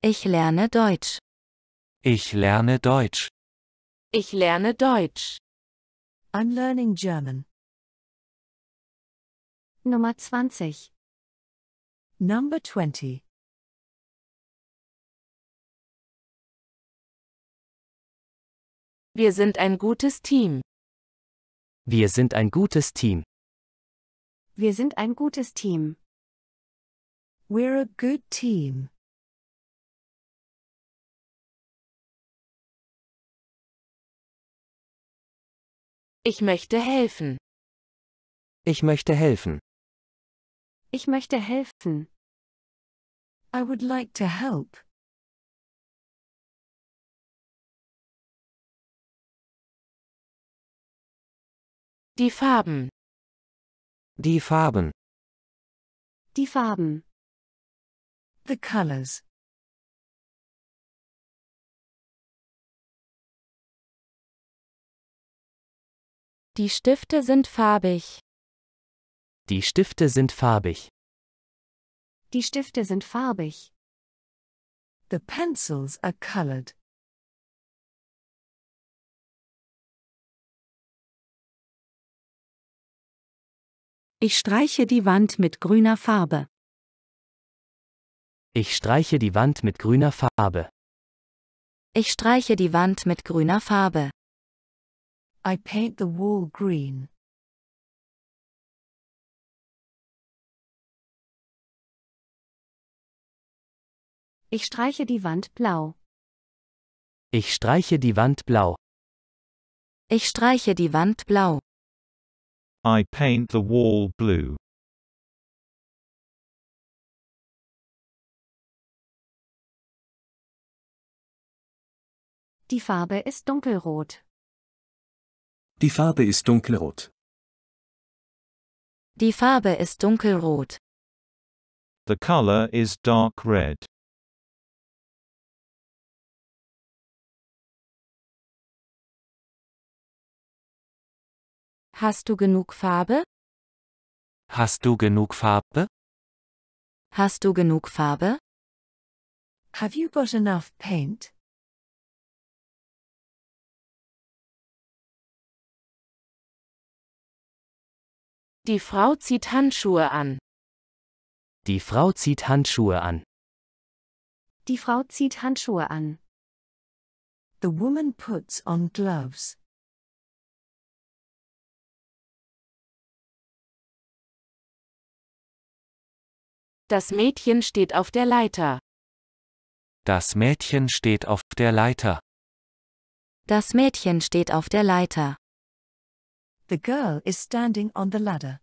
Ich lerne Deutsch. Ich lerne Deutsch. Ich lerne Deutsch. I'm learning German. Nummer 20. Number 20. Wir sind ein gutes Team. Wir sind ein gutes Team. Wir sind ein gutes Team. We're a good team. Ich möchte helfen. Ich möchte helfen. Ich möchte helfen. I would like to help. Die Farben. Die Farben. Die Farben. The colors. Die Stifte sind farbig. Die Stifte sind farbig. Die Stifte sind farbig. The pencils are colored. Ich streiche die Wand mit grüner Farbe. Ich streiche die Wand mit grüner Farbe. Ich streiche die Wand mit grüner Farbe. I paint the wall green. Ich streiche die Wand blau. Ich streiche die Wand blau. Ich streiche die Wand blau. I paint the wall blue. Die Farbe ist dunkelrot. Die Farbe ist dunkelrot. Die Farbe ist dunkelrot. The color is dark red. Hast du genug Farbe? Hast du genug Farbe? Hast du genug Farbe? Have you got enough paint? Die Frau zieht Handschuhe an. Die Frau zieht Handschuhe an. Die Frau zieht Handschuhe an. The woman puts on gloves. Das Mädchen steht auf der Leiter. Das Mädchen steht auf der Leiter. Das Mädchen steht auf der Leiter. The girl is standing on the ladder.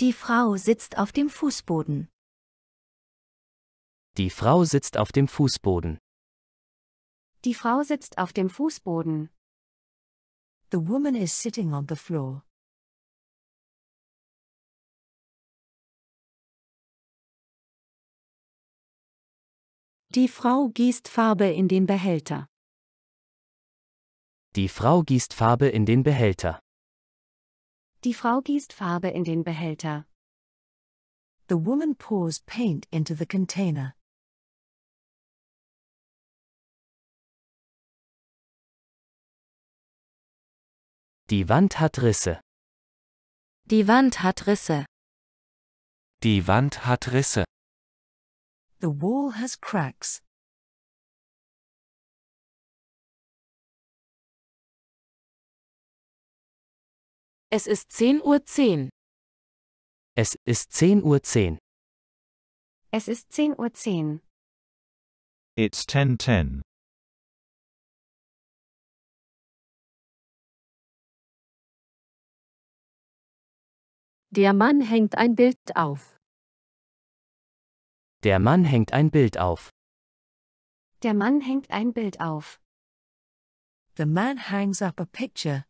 Die Frau sitzt auf dem Fußboden. Die Frau sitzt auf dem Fußboden. Die Frau sitzt auf dem Fußboden. The woman is sitting on the floor. Die Frau gießt Farbe in den Behälter. Die Frau gießt Farbe in den Behälter. Die Frau gießt Farbe in den Behälter. The woman pours paint into the container. Die Wand hat Risse. Die Wand hat Risse. Die Wand hat Risse. The wall has cracks. Es ist zehn Uhr. zehn. Es ist zehn Uhr. zehn. Es ist zehn Uhr. zehn. It's 10:10. 10. Der Mann hängt ein Bild auf. Der Mann hängt ein Bild auf. Der Mann hängt ein Bild auf. The man hangs up a picture.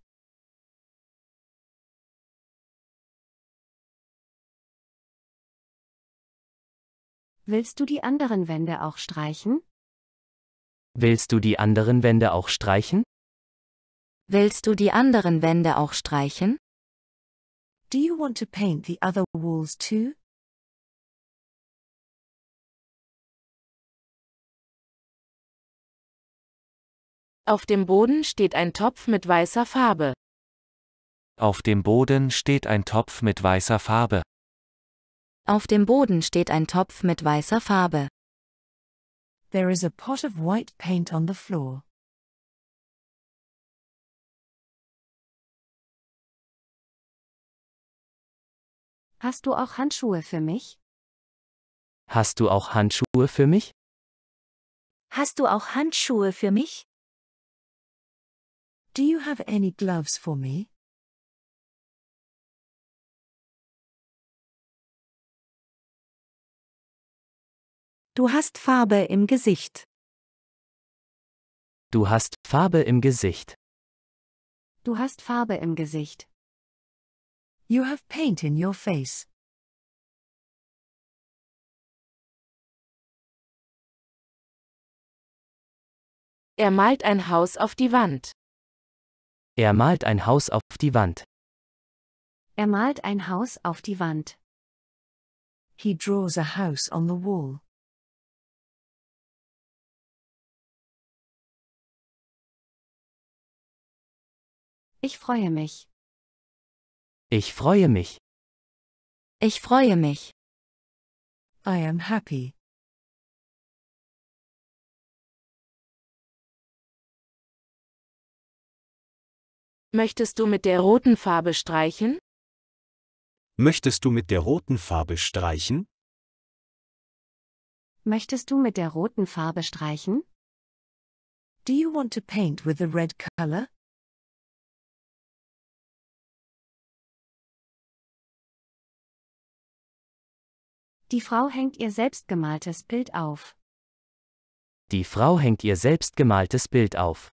Willst du die anderen Wände auch streichen? Willst du die anderen Wände auch streichen? Willst du die anderen Wände auch streichen? Do you want to paint the other walls too? Auf dem Boden steht ein Topf mit weißer Farbe. Auf dem Boden steht ein Topf mit weißer Farbe. Auf dem Boden steht ein Topf mit weißer Farbe. There is a pot of white paint on the floor. Hast du auch Handschuhe für mich? Hast du auch Handschuhe für mich? Hast du auch Handschuhe für mich? Do you have any gloves for me? Du hast Farbe im Gesicht. Du hast Farbe im Gesicht. Du hast Farbe im Gesicht. You have paint in your face. Er malt ein Haus auf die Wand. Er malt ein Haus auf die Wand. Er malt ein Haus auf die Wand. He draws a house on the wall. Ich freue mich. Ich freue mich. Ich freue mich. I am happy. Möchtest du mit der roten Farbe streichen? Möchtest du mit der roten Farbe streichen? Möchtest du mit der roten Farbe streichen? Do you want to paint with the red color? Die Frau hängt ihr selbstgemaltes Bild auf. Die Frau hängt ihr selbstgemaltes Bild auf.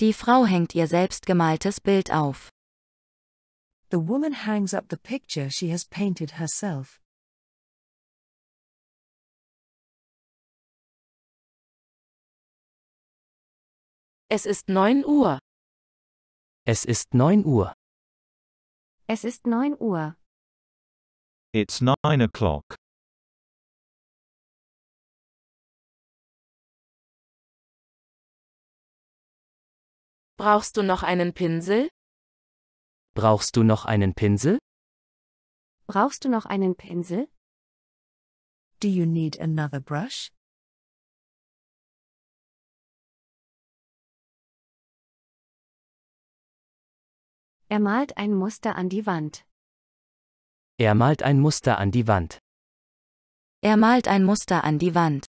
Die Frau hängt ihr selbstgemaltes Bild auf. The woman hangs up the picture she has painted herself. Es ist neun Uhr. Es ist neun Uhr. Es ist neun Uhr. It's nine o'clock. Brauchst du noch einen Pinsel? Brauchst du noch einen Pinsel? Brauchst du noch einen Pinsel? Do you need another brush? Er malt ein Muster an die Wand. Er malt ein Muster an die Wand. Er malt ein Muster an die Wand.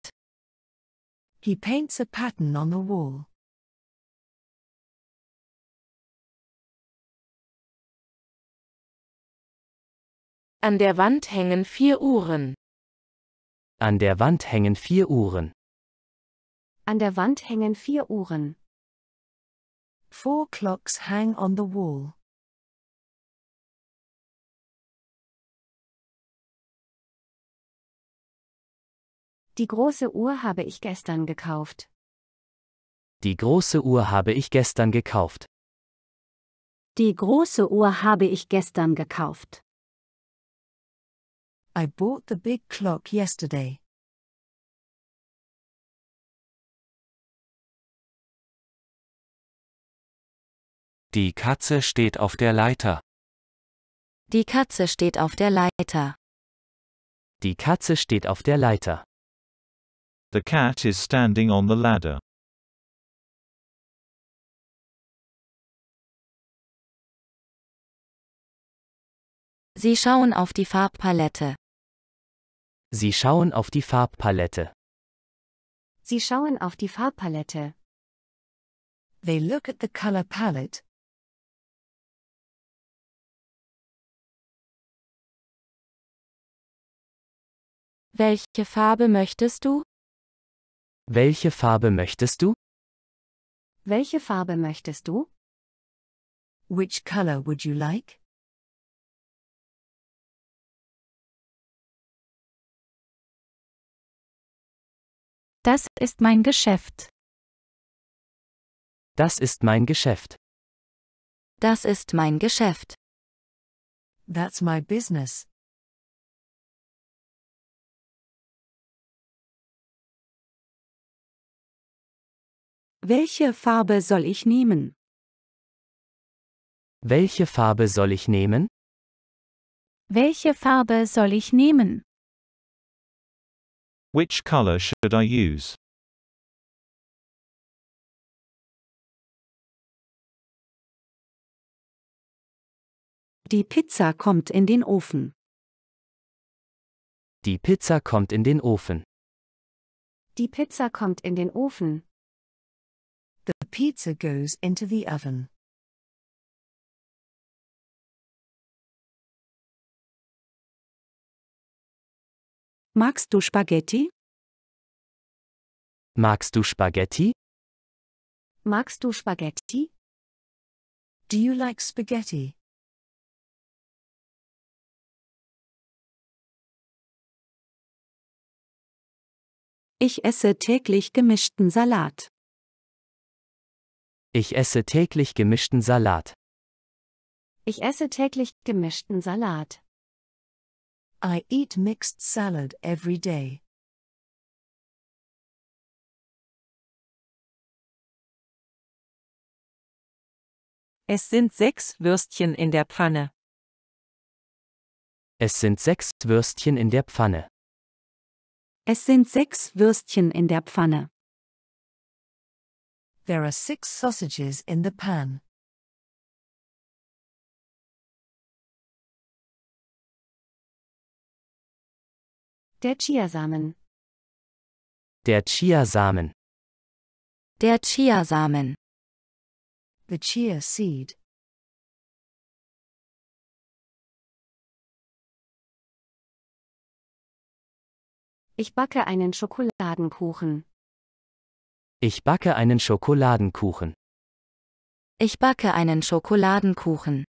He paints a pattern on the wall. An der Wand hängen vier Uhren. An der Wand hängen vier Uhren. An der Wand hängen vier Uhren. Four clocks hang on the wall. Die große Uhr habe ich gestern gekauft. Die große Uhr habe ich gestern gekauft. Die große Uhr habe ich gestern gekauft. I bought the big clock yesterday. Die Katze steht auf der Leiter. Die Katze steht auf der Leiter. Die Katze steht auf der Leiter. The cat is standing on the ladder. Sie schauen auf die Farbpalette. Sie schauen auf die Farbpalette. Sie schauen auf die Farbpalette. They look at the color palette. Welche Farbe möchtest du? Welche Farbe möchtest du? Welche Farbe möchtest du? Which color would you like? Das ist mein Geschäft. Das ist mein Geschäft. Das ist mein Geschäft. That's my business. Welche Farbe soll ich nehmen? Welche Farbe soll ich nehmen? Welche Farbe soll ich nehmen? Which color should I use? Die Pizza kommt in den Ofen. Die Pizza kommt in den Ofen. Die Pizza kommt in den Ofen. The pizza goes into the oven. Magst du Spaghetti? Magst du Spaghetti? Magst du Spaghetti? Do you like spaghetti? Ich esse täglich gemischten Salat. Ich esse täglich gemischten Salat. Ich esse täglich gemischten Salat. I eat mixed salad every day. Es sind sechs Würstchen in der Pfanne. Es sind sechs Würstchen in der Pfanne. Es sind sechs Würstchen in der Pfanne. There are six sausages in the pan. Der Chiasamen. Der Chiasamen. Der Chiasamen. The chia seed. Ich backe einen Schokoladenkuchen. Ich backe einen Schokoladenkuchen. Ich backe einen Schokoladenkuchen.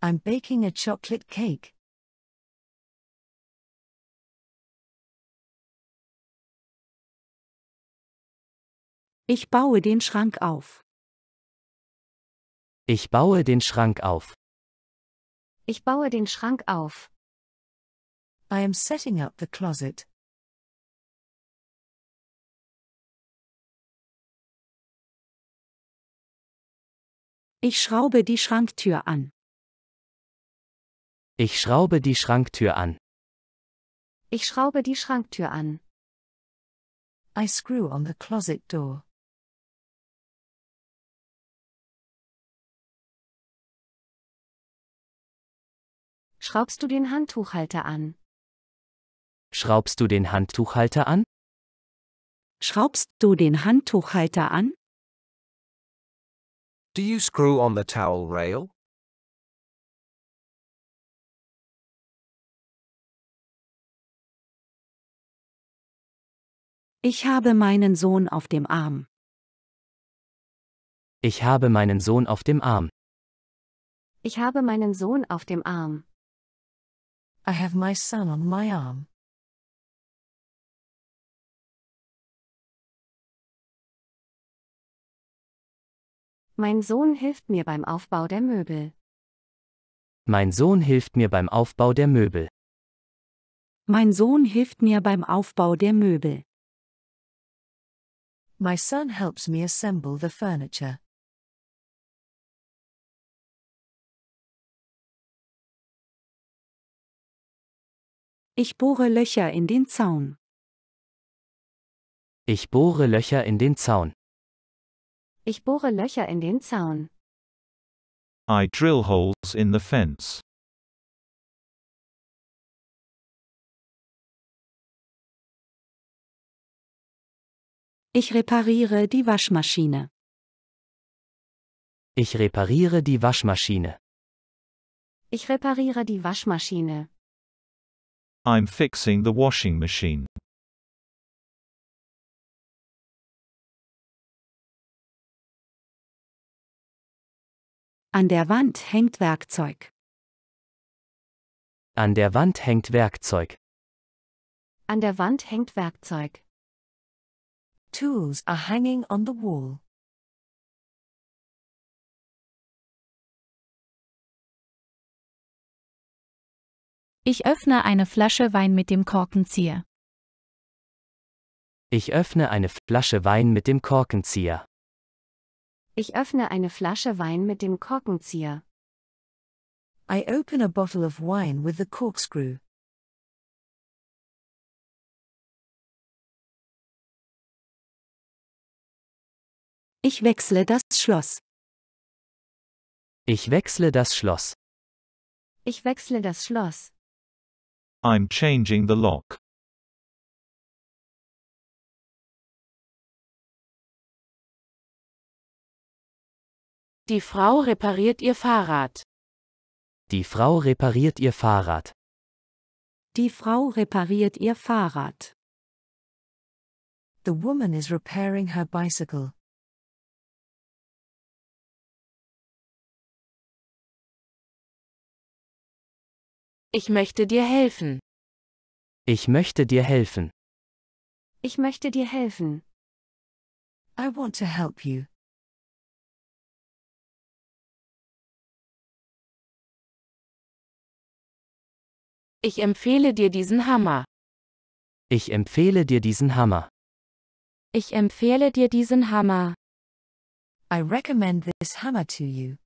I'm baking a chocolate cake. Ich baue den Schrank auf. Ich baue den Schrank auf. Ich baue den Schrank auf. I am setting up the closet. Ich schraube die Schranktür an. Ich schraube die Schranktür an. Ich schraube die Schranktür an. I screw on the closet door. Schraubst du den Handtuchhalter an? Schraubst du den Handtuchhalter an? Schraubst du den Handtuchhalter an? Do you screw on the towel rail? Ich habe meinen Sohn auf dem Arm. Ich habe meinen Sohn auf dem Arm. Ich habe meinen Sohn auf dem Arm. I have my son on my arm. Mein Sohn hilft mir beim Aufbau der Möbel. Mein Sohn hilft mir beim Aufbau der Möbel. Mein Sohn hilft mir beim Aufbau der Möbel. My son helps me assemble the furniture. Ich bohre Löcher in den Zaun. Ich bohre Löcher in den Zaun. Ich bohre Löcher in den Zaun. I drill holes in the fence. Ich repariere die Waschmaschine. Ich repariere die Waschmaschine. Ich repariere die Waschmaschine. I'm fixing the washing machine. An der Wand hängt Werkzeug. An der Wand hängt Werkzeug. An der Wand hängt Werkzeug. Tools are hanging on the wall. Ich öffne eine Flasche Wein mit dem Korkenzieher. Ich öffne eine Flasche Wein mit dem Korkenzieher. Ich öffne eine Flasche Wein mit dem Korkenzieher. I open a bottle of wine with the corkscrew. Ich wechsle das Schloss. Ich wechsle das Schloss. Ich wechsle das Schloss. I'm changing the lock. Die Frau repariert ihr Fahrrad. Die Frau repariert ihr Fahrrad. Die Frau repariert ihr Fahrrad. The woman is repairing her bicycle. Ich möchte dir helfen. Ich möchte dir helfen. Ich möchte dir helfen. I want to help you. Ich empfehle dir diesen Hammer. Ich empfehle dir diesen Hammer. Ich empfehle dir diesen Hammer. I recommend this hammer to you.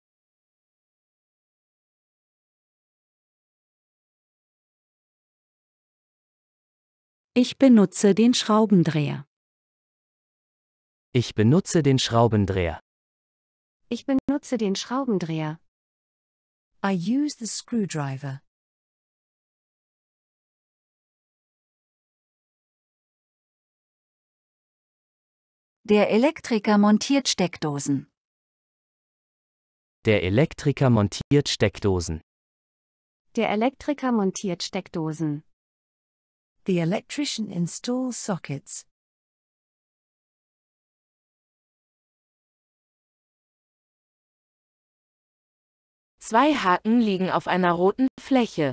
Ich benutze den Schraubendreher. Ich benutze den Schraubendreher. Ich benutze den Schraubendreher. I use the screwdriver. Der Elektriker montiert Steckdosen. Der Elektriker montiert Steckdosen. Der Elektriker montiert Steckdosen. The electrician installs sockets. Zwei Haken liegen auf einer roten Fläche.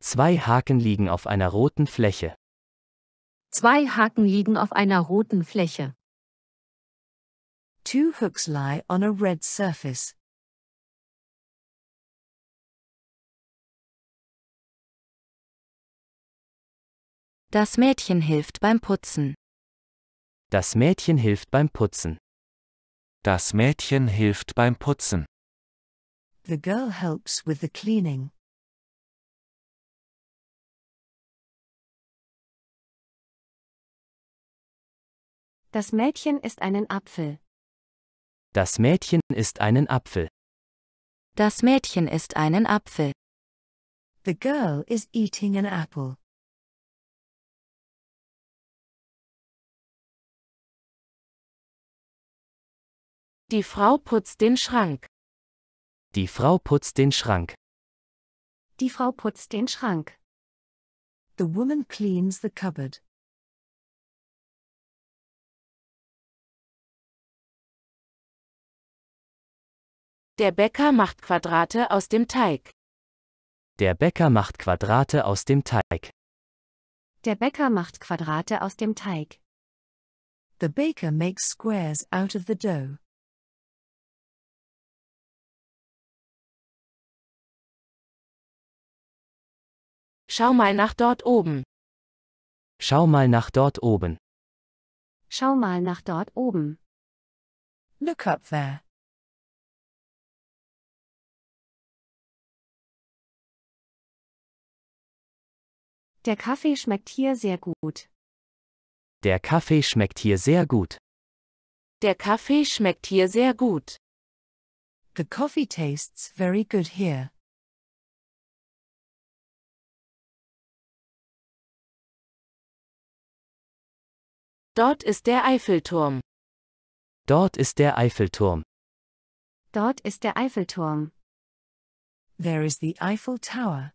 Zwei Haken liegen auf einer roten Fläche. Zwei Haken liegen auf einer roten Fläche. Two hooks lie on a red surface. Das Mädchen hilft beim Putzen. Das Mädchen hilft beim Putzen. Das Mädchen hilft beim Putzen. The girl helps with the cleaning. Das Mädchen ist einen Apfel. Das Mädchen ist einen Apfel. Das Mädchen ist einen Apfel. The girl is eating an apple. Die Frau putzt den Schrank. Die Frau putzt den Schrank. Die Frau putzt den Schrank. The woman cleans the cupboard. Der Bäcker macht Quadrate aus dem Teig. Der Bäcker macht Quadrate aus dem Teig. Der Bäcker macht Quadrate aus dem Teig. The baker makes squares out of the dough. Schau mal nach dort oben. Schau mal nach dort oben. Schau mal nach dort oben. Look up there. Der Kaffee schmeckt hier sehr gut. Der Kaffee schmeckt hier sehr gut. Der Kaffee schmeckt hier sehr gut. The coffee tastes very good here. Dort ist der Eiffelturm. Dort ist der Eiffelturm. Dort ist der Eiffelturm. There is the Eiffel Tower.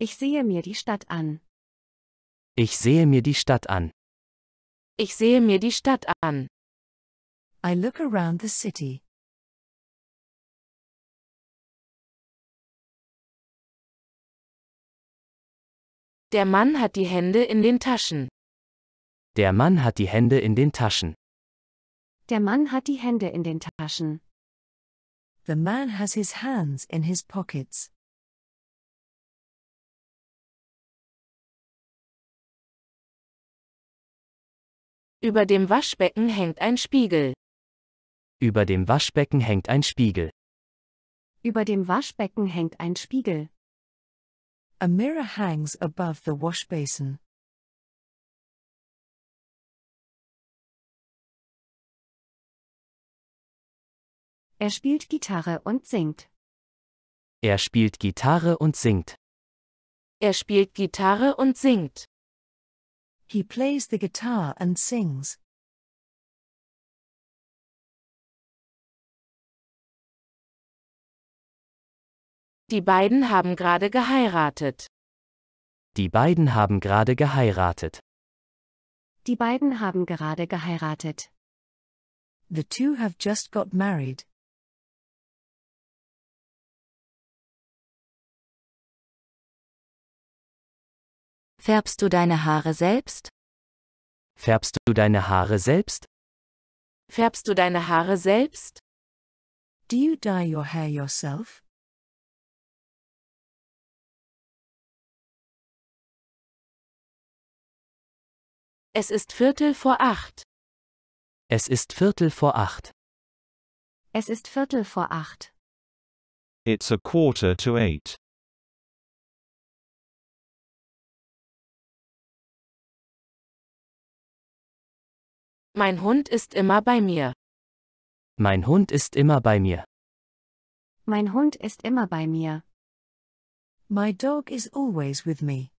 Ich sehe mir die Stadt an. Ich sehe mir die Stadt an. Ich sehe mir die Stadt an. I look around the city. Der Mann hat die Hände in den Taschen. Der Mann hat die Hände in den Taschen. Der Mann hat die Hände in den Taschen. The man has his hands in his pockets. Über dem Waschbecken hängt ein Spiegel. Über dem Waschbecken hängt ein Spiegel. Über dem Waschbecken hängt ein Spiegel. A mirror hangs above the wash basin. Er spielt Gitarre und singt. Er spielt Gitarre und singt. Er spielt Gitarre und singt. He plays the guitar and sings. Die beiden haben gerade geheiratet. Die beiden haben gerade geheiratet. Die beiden haben gerade geheiratet. The two have just got married. Färbst du deine Haare selbst? Färbst du deine Haare selbst? Färbst du deine Haare selbst? Do you dye your hair yourself? Es ist Viertel vor acht. Es ist Viertel vor acht. Es ist Viertel vor acht. It's a quarter to eight. Mein Hund ist immer bei mir. Mein Hund ist immer bei mir. Mein Hund ist immer bei mir. My dog is always with me.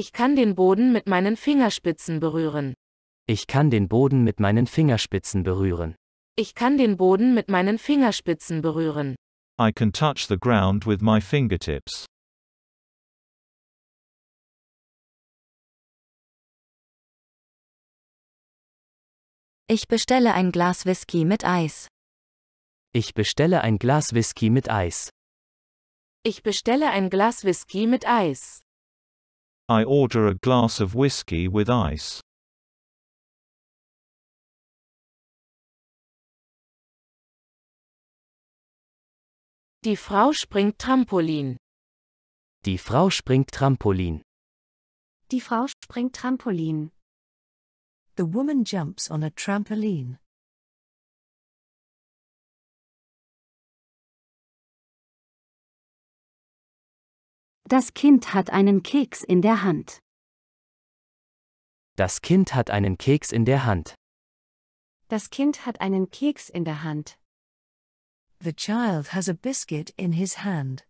Ich kann den Boden mit meinen Fingerspitzen berühren. Ich kann den Boden mit meinen Fingerspitzen berühren. Ich kann den Boden mit meinen Fingerspitzen berühren. I can touch the ground with my fingertips. Ich bestelle ein Glas Whisky mit Eis. Ich bestelle ein Glas Whisky mit Eis. Ich bestelle ein Glas Whisky mit Eis. I order a glass of whiskey with ice. Die Frau springt Trampolin. Die Frau springt Trampolin. Die Frau springt Trampolin. The woman jumps on a trampoline. Das Kind hat einen Keks in der Hand. Das Kind hat einen Keks in der Hand. Das Kind hat einen Keks in der Hand. The child has a biscuit in his hand.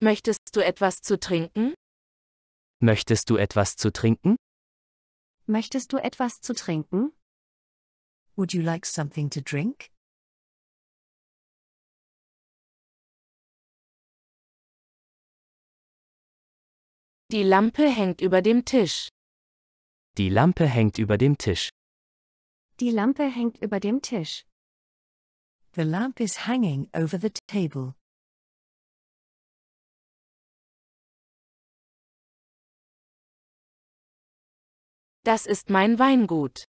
Möchtest du etwas zu trinken? Möchtest du etwas zu trinken? Möchtest du etwas zu trinken? Would you like something to drink? Die Lampe hängt über dem Tisch. Die Lampe hängt über dem Tisch. Die Lampe hängt über dem Tisch. The lamp is hanging over the table. Das ist mein Weingut.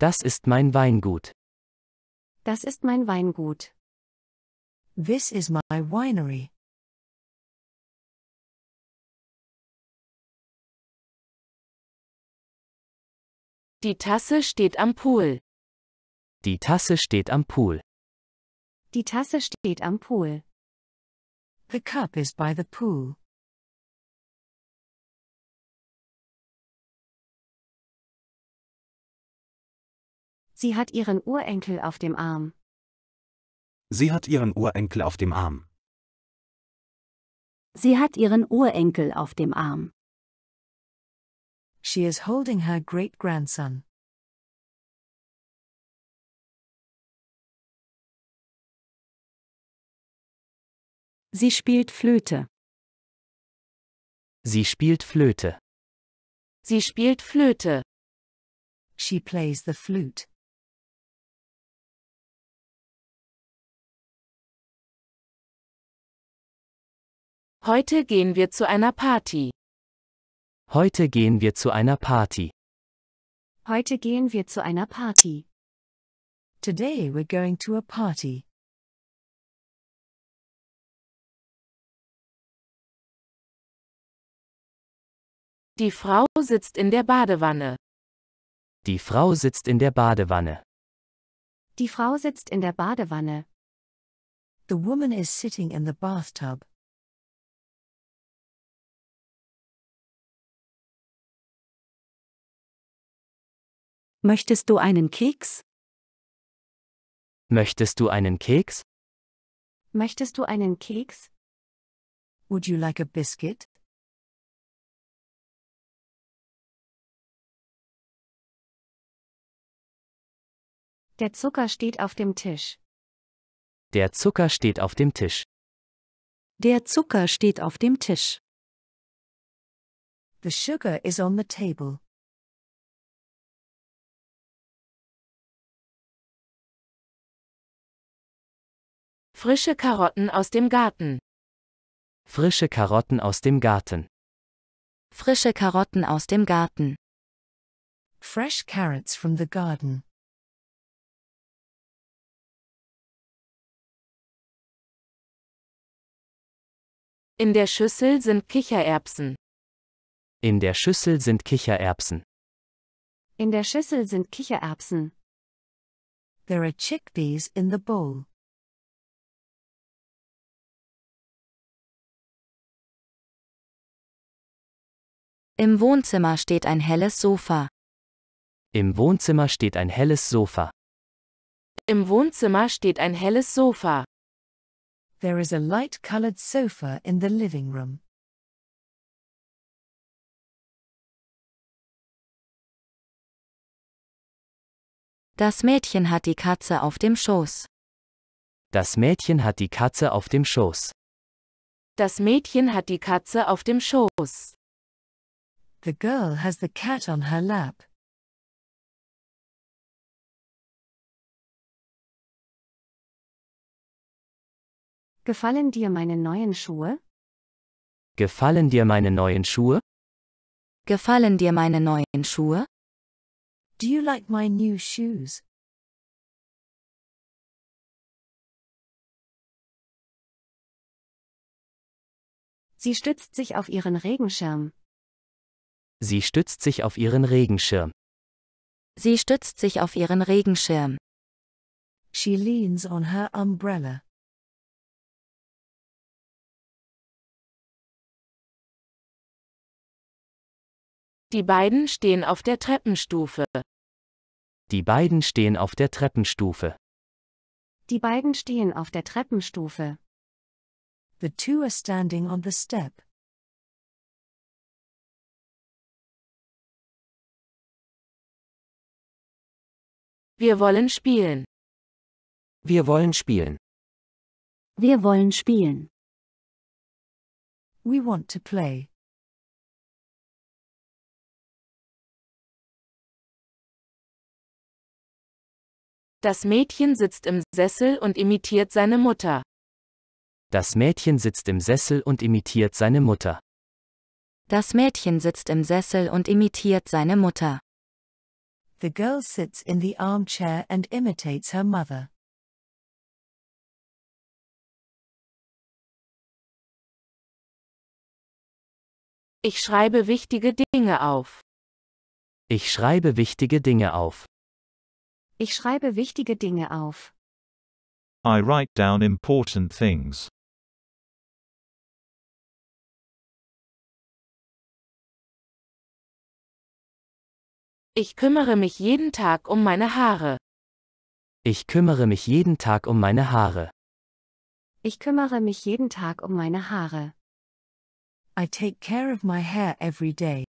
Das ist mein Weingut. Das ist mein Weingut. This is my winery. Die Tasse steht am Pool. Die Tasse steht am Pool. Die Tasse steht am Pool. The cup is by the pool. Sie hat ihren Urenkel auf dem Arm. Sie hat ihren Urenkel auf dem Arm. Sie hat ihren Urenkel auf dem Arm. She is holding her great-grandson. Sie spielt Flöte. Sie spielt Flöte. Sie spielt Flöte. She plays the flute. Heute gehen wir zu einer Party. Heute gehen wir zu einer Party. Heute gehen wir zu einer Party. Today we're going to a party. Die Frau sitzt in der Badewanne. Die Frau sitzt in der Badewanne. Die Frau sitzt in der Badewanne. The woman is sitting in the bathtub. Möchtest du einen Keks? Möchtest du einen Keks? Möchtest du einen Keks? Would you like a biscuit? Der Zucker steht auf dem Tisch. Der Zucker steht auf dem Tisch. Der Zucker steht auf dem Tisch. The sugar is on the table. Frische Karotten aus dem Garten. Frische Karotten aus dem Garten. Frische Karotten aus dem Garten. Fresh carrots from the garden. In der Schüssel sind Kichererbsen. In der Schüssel sind Kichererbsen. In der Schüssel sind Kichererbsen. There are chickpeas in the bowl. Im Wohnzimmer steht ein helles Sofa. Im Wohnzimmer steht ein helles Sofa. Im Wohnzimmer steht ein helles Sofa. There is a light-colored sofa in the living room. Das Mädchen hat die Katze auf dem Schoß. Das Mädchen hat die Katze auf dem Schoß. Das Mädchen hat die Katze auf dem Schoß. The girl has the cat on her lap. Gefallen dir meine neuen Schuhe? Gefallen dir meine neuen Schuhe? Gefallen dir meine neuen Schuhe? Do you like my new shoes? Sie stützt sich auf ihren Regenschirm. Sie stützt sich auf ihren Regenschirm. Sie stützt sich auf ihren Regenschirm. She leans on her umbrella. Die beiden stehen auf der Treppenstufe. Die beiden stehen auf der Treppenstufe. Die beiden stehen auf der Treppenstufe. The two are standing on the step. Wir wollen spielen. Wir wollen spielen. Wir wollen spielen. We want to play. Das Mädchen sitzt im Sessel und imitiert seine Mutter. Das Mädchen sitzt im Sessel und imitiert seine Mutter. Das Mädchen sitzt im Sessel und imitiert seine Mutter. The girl sits in the armchair and imitates her mother. Ich schreibe wichtige Dinge auf. Ich schreibe wichtige Dinge auf. Ich schreibe wichtige Dinge auf. I write down important things. Ich kümmere mich jeden Tag um meine Haare. Ich kümmere mich jeden Tag um meine Haare. Ich kümmere mich jeden Tag um meine Haare. I take care of my hair every day.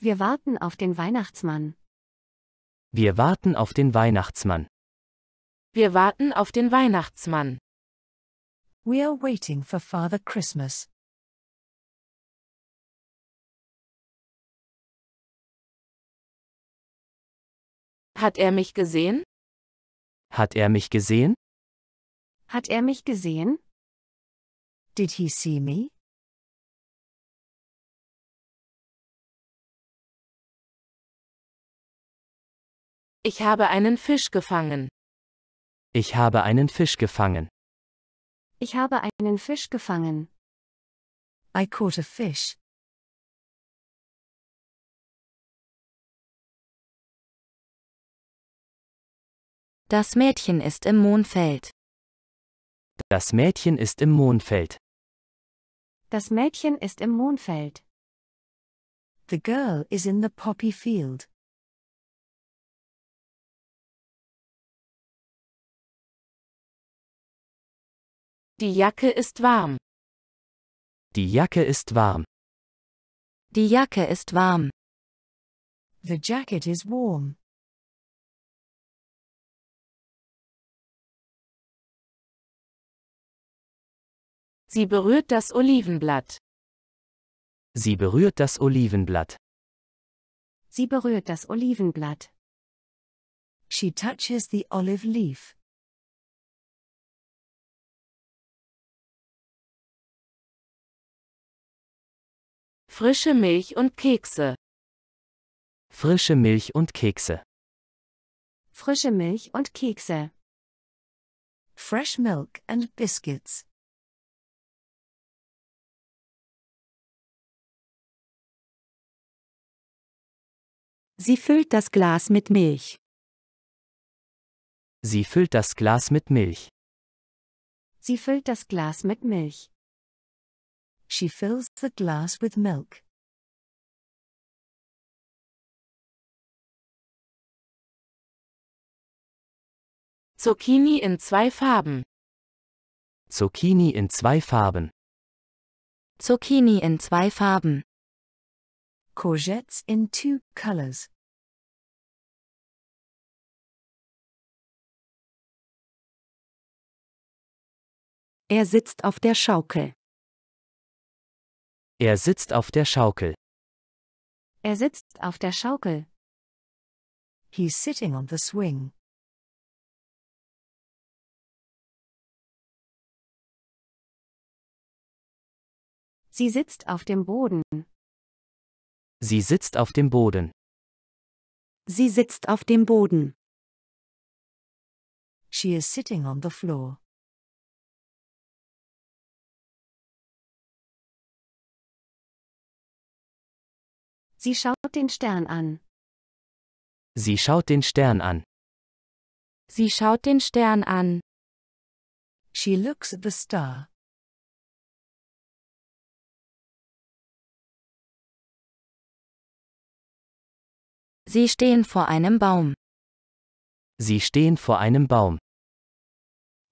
Wir warten auf den Weihnachtsmann. Wir warten auf den Weihnachtsmann. Wir warten auf den Weihnachtsmann. We are waiting for Father Christmas. Hat er mich gesehen? Hat er mich gesehen? Hat er mich gesehen? Did he see me? Ich habe einen Fisch gefangen. Ich habe einen Fisch gefangen. Ich habe einen Fisch gefangen. I caught a fish. Das Mädchen ist im Mondfeld. Das Mädchen ist im Mondfeld. Das Mädchen ist im Mondfeld. The girl is in the poppy field. Die Jacke ist warm. Die Jacke ist warm. Die Jacke ist warm. The jacket is warm. Sie berührt das Olivenblatt. Sie berührt das Olivenblatt. Sie berührt das Olivenblatt. She touches the olive leaf. Frische Milch und Kekse. Frische Milch und Kekse. Frische Milch und Kekse. Fresh milk and biscuits. Sie füllt das Glas mit Milch. Sie füllt das Glas mit Milch. Sie füllt das Glas mit Milch. She fills the glass with milk. Zucchini in zwei Farben. Zucchini in zwei Farben. Zucchini in zwei Farben. Courgettes in two colors. Er sitzt auf der Schaukel. Er sitzt auf der Schaukel. Er sitzt auf der Schaukel. He's sitting on the swing. Sie sitzt auf dem Boden. Sie sitzt auf dem Boden. Sie sitzt auf dem Boden. She is sitting on the floor. Sie schaut den Stern an. Sie schaut den Stern an. Sie schaut den Stern an. She looks at the star. Sie stehen vor einem Baum. Sie stehen vor einem Baum.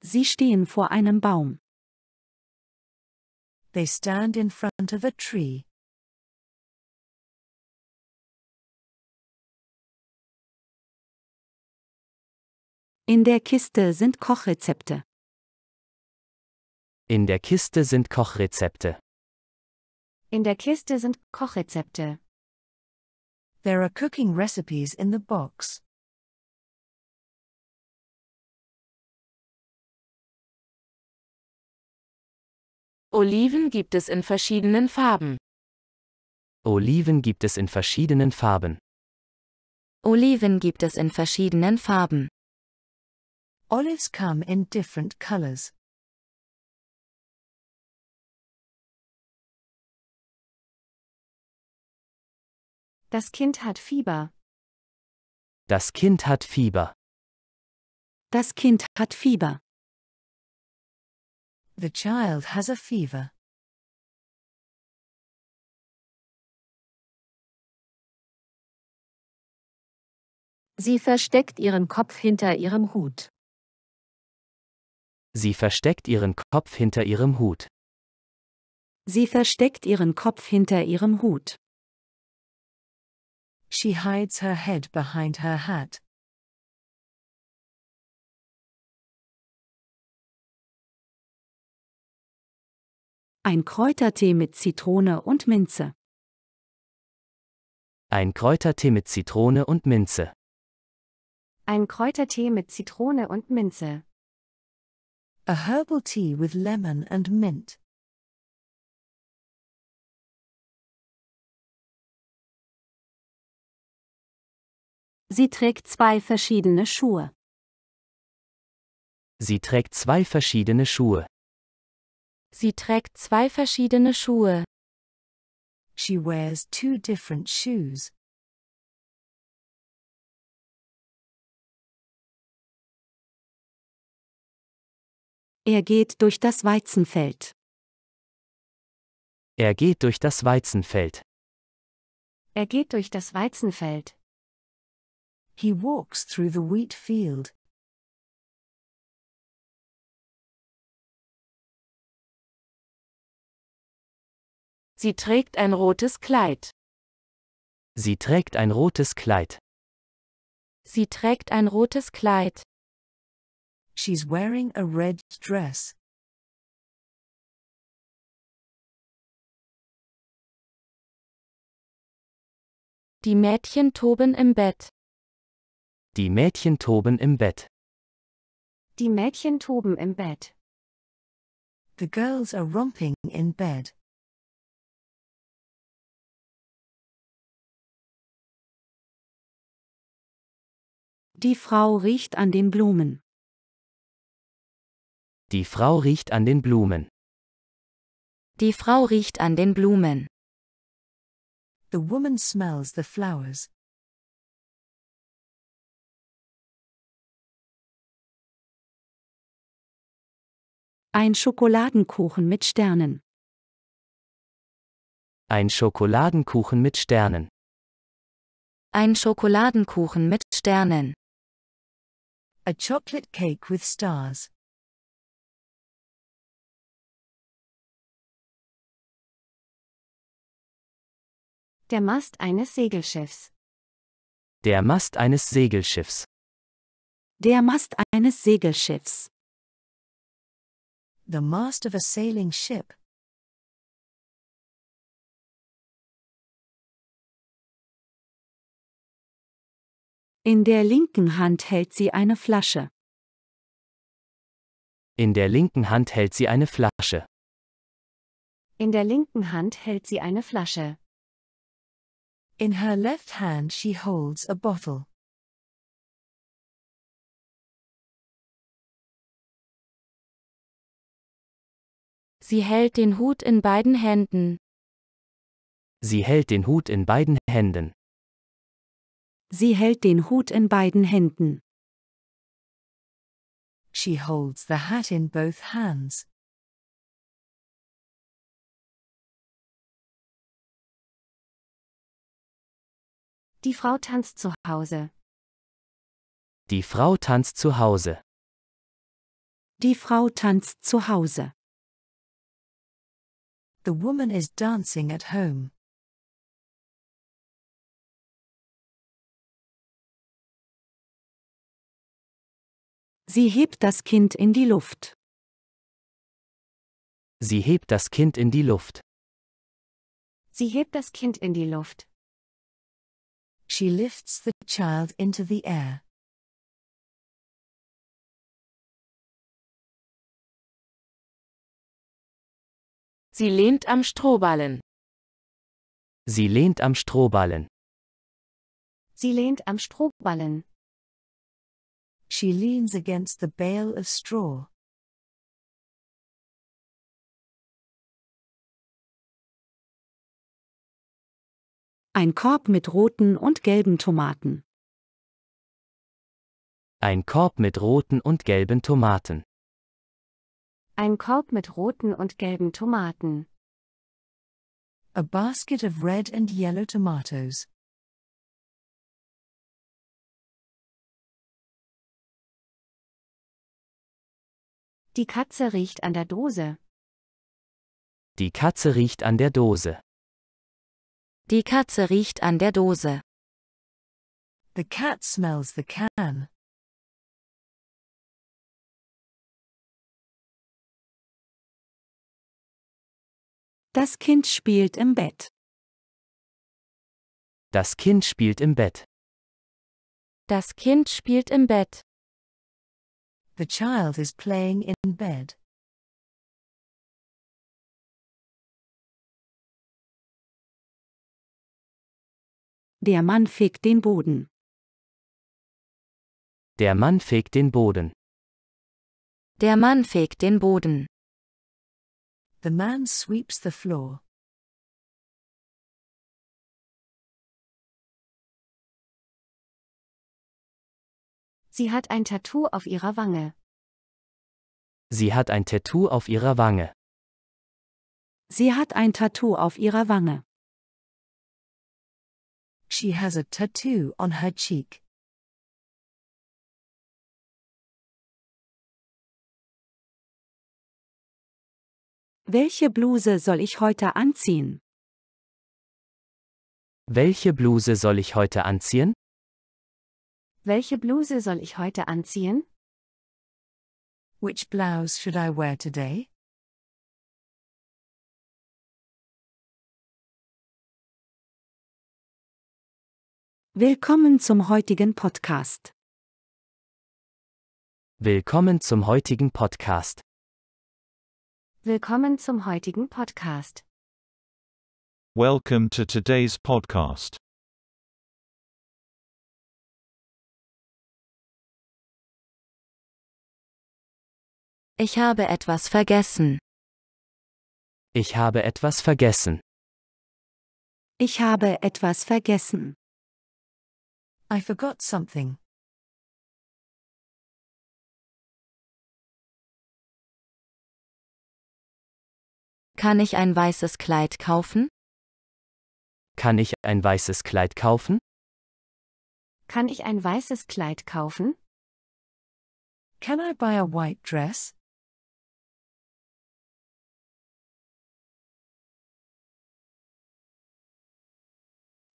Sie stehen vor einem Baum. They stand in front of a tree. In der Kiste sind Kochrezepte. In der Kiste sind Kochrezepte. In der Kiste sind Kochrezepte. There are cooking recipes in the box. Oliven gibt es in verschiedenen Farben. Oliven gibt es in verschiedenen Farben. Oliven gibt es in verschiedenen Farben. Olives come in different colors. Das Kind hat Fieber. Das Kind hat Fieber. Das Kind hat Fieber. The child has a fever. Sie versteckt ihren Kopf hinter ihrem Hut. Sie versteckt ihren Kopf hinter ihrem Hut. Sie versteckt ihren Kopf hinter ihrem Hut. She hides her head behind her hat. Ein Kräutertee mit Zitrone und Minze. Ein Kräutertee mit Zitrone und Minze. Ein Kräutertee mit Zitrone und Minze. A herbal tea with lemon and mint. Sie trägt zwei verschiedene Schuhe. Sie trägt zwei verschiedene Schuhe. Sie trägt zwei verschiedene Schuhe. She wears two different shoes. Er geht durch das Weizenfeld. Er geht durch das Weizenfeld. Er geht durch das Weizenfeld. He walks through the wheat field. Sie trägt ein rotes Kleid. Sie trägt ein rotes Kleid. Sie trägt ein rotes Kleid. She's wearing a red dress. Die Mädchen toben im Bett. Die Mädchen toben im Bett. Die Mädchen toben im Bett. The girls are romping in bed. Die Frau riecht an den Blumen. Die Frau riecht an den Blumen. Die Frau riecht an den Blumen. The woman smells the flowers. Ein Schokoladenkuchen mit Sternen. Ein Schokoladenkuchen mit Sternen. Ein Schokoladenkuchen mit Sternen. A chocolate cake with stars. Der Mast eines Segelschiffs. Der Mast eines Segelschiffs. Der Mast eines Segelschiffs. The mast of a sailing ship. In der linken Hand hält sie eine Flasche. In der linken Hand hält sie eine Flasche. In der linken Hand hält sie eine Flasche. In her left hand, she holds a bottle. Sie hält den Hut in beiden Händen. Sie hält den Hut in beiden Händen. Sie hält den Hut in beiden Händen. She holds the hat in both hands. Die Frau tanzt zu Hause. Die Frau tanzt zu Hause. Die Frau tanzt zu Hause. The woman is dancing at home. Sie hebt das Kind in die Luft. Sie hebt das Kind in die Luft. Sie hebt das Kind in die Luft. she lifts the child into the air. Sie lehnt am Strohballen. Sie lehnt am Strohballen. Sie lehnt am Strohballen. She leans against the bale of straw. Ein Korb mit roten und gelben Tomaten. Ein Korb mit roten und gelben Tomaten. Ein Korb mit roten und gelben Tomaten. A basket of red and yellow tomatoes. Die Katze riecht an der Dose. Die Katze riecht an der Dose. Die Katze riecht an der Dose. The cat smells the can. Das Kind spielt im Bett. Das Kind spielt im Bett. Das Kind spielt im Bett. The child is playing in bed. Der Mann fegt den Boden. Der Mann fegt den Boden. Der Mann fegt den Boden. The man sweeps the floor. Sie hat ein Tattoo auf ihrer Wange. Sie hat ein Tattoo auf ihrer Wange. Sie hat ein Tattoo auf ihrer Wange. She has a tattoo on her cheek. Welche Bluse soll ich heute anziehen? Welche Bluse soll ich heute anziehen? Welche Bluse soll ich heute anziehen? Which blouse should I wear today? Willkommen zum heutigen Podcast. Willkommen zum heutigen Podcast. Willkommen zum heutigen Podcast. Welcome to today's podcast. Ich habe etwas vergessen. Ich habe etwas vergessen. Ich habe etwas vergessen. I forgot something. Kann ich ein weißes Kleid kaufen? Kann ich ein weißes Kleid kaufen? Kann ich ein weißes Kleid kaufen? Can I buy a white dress?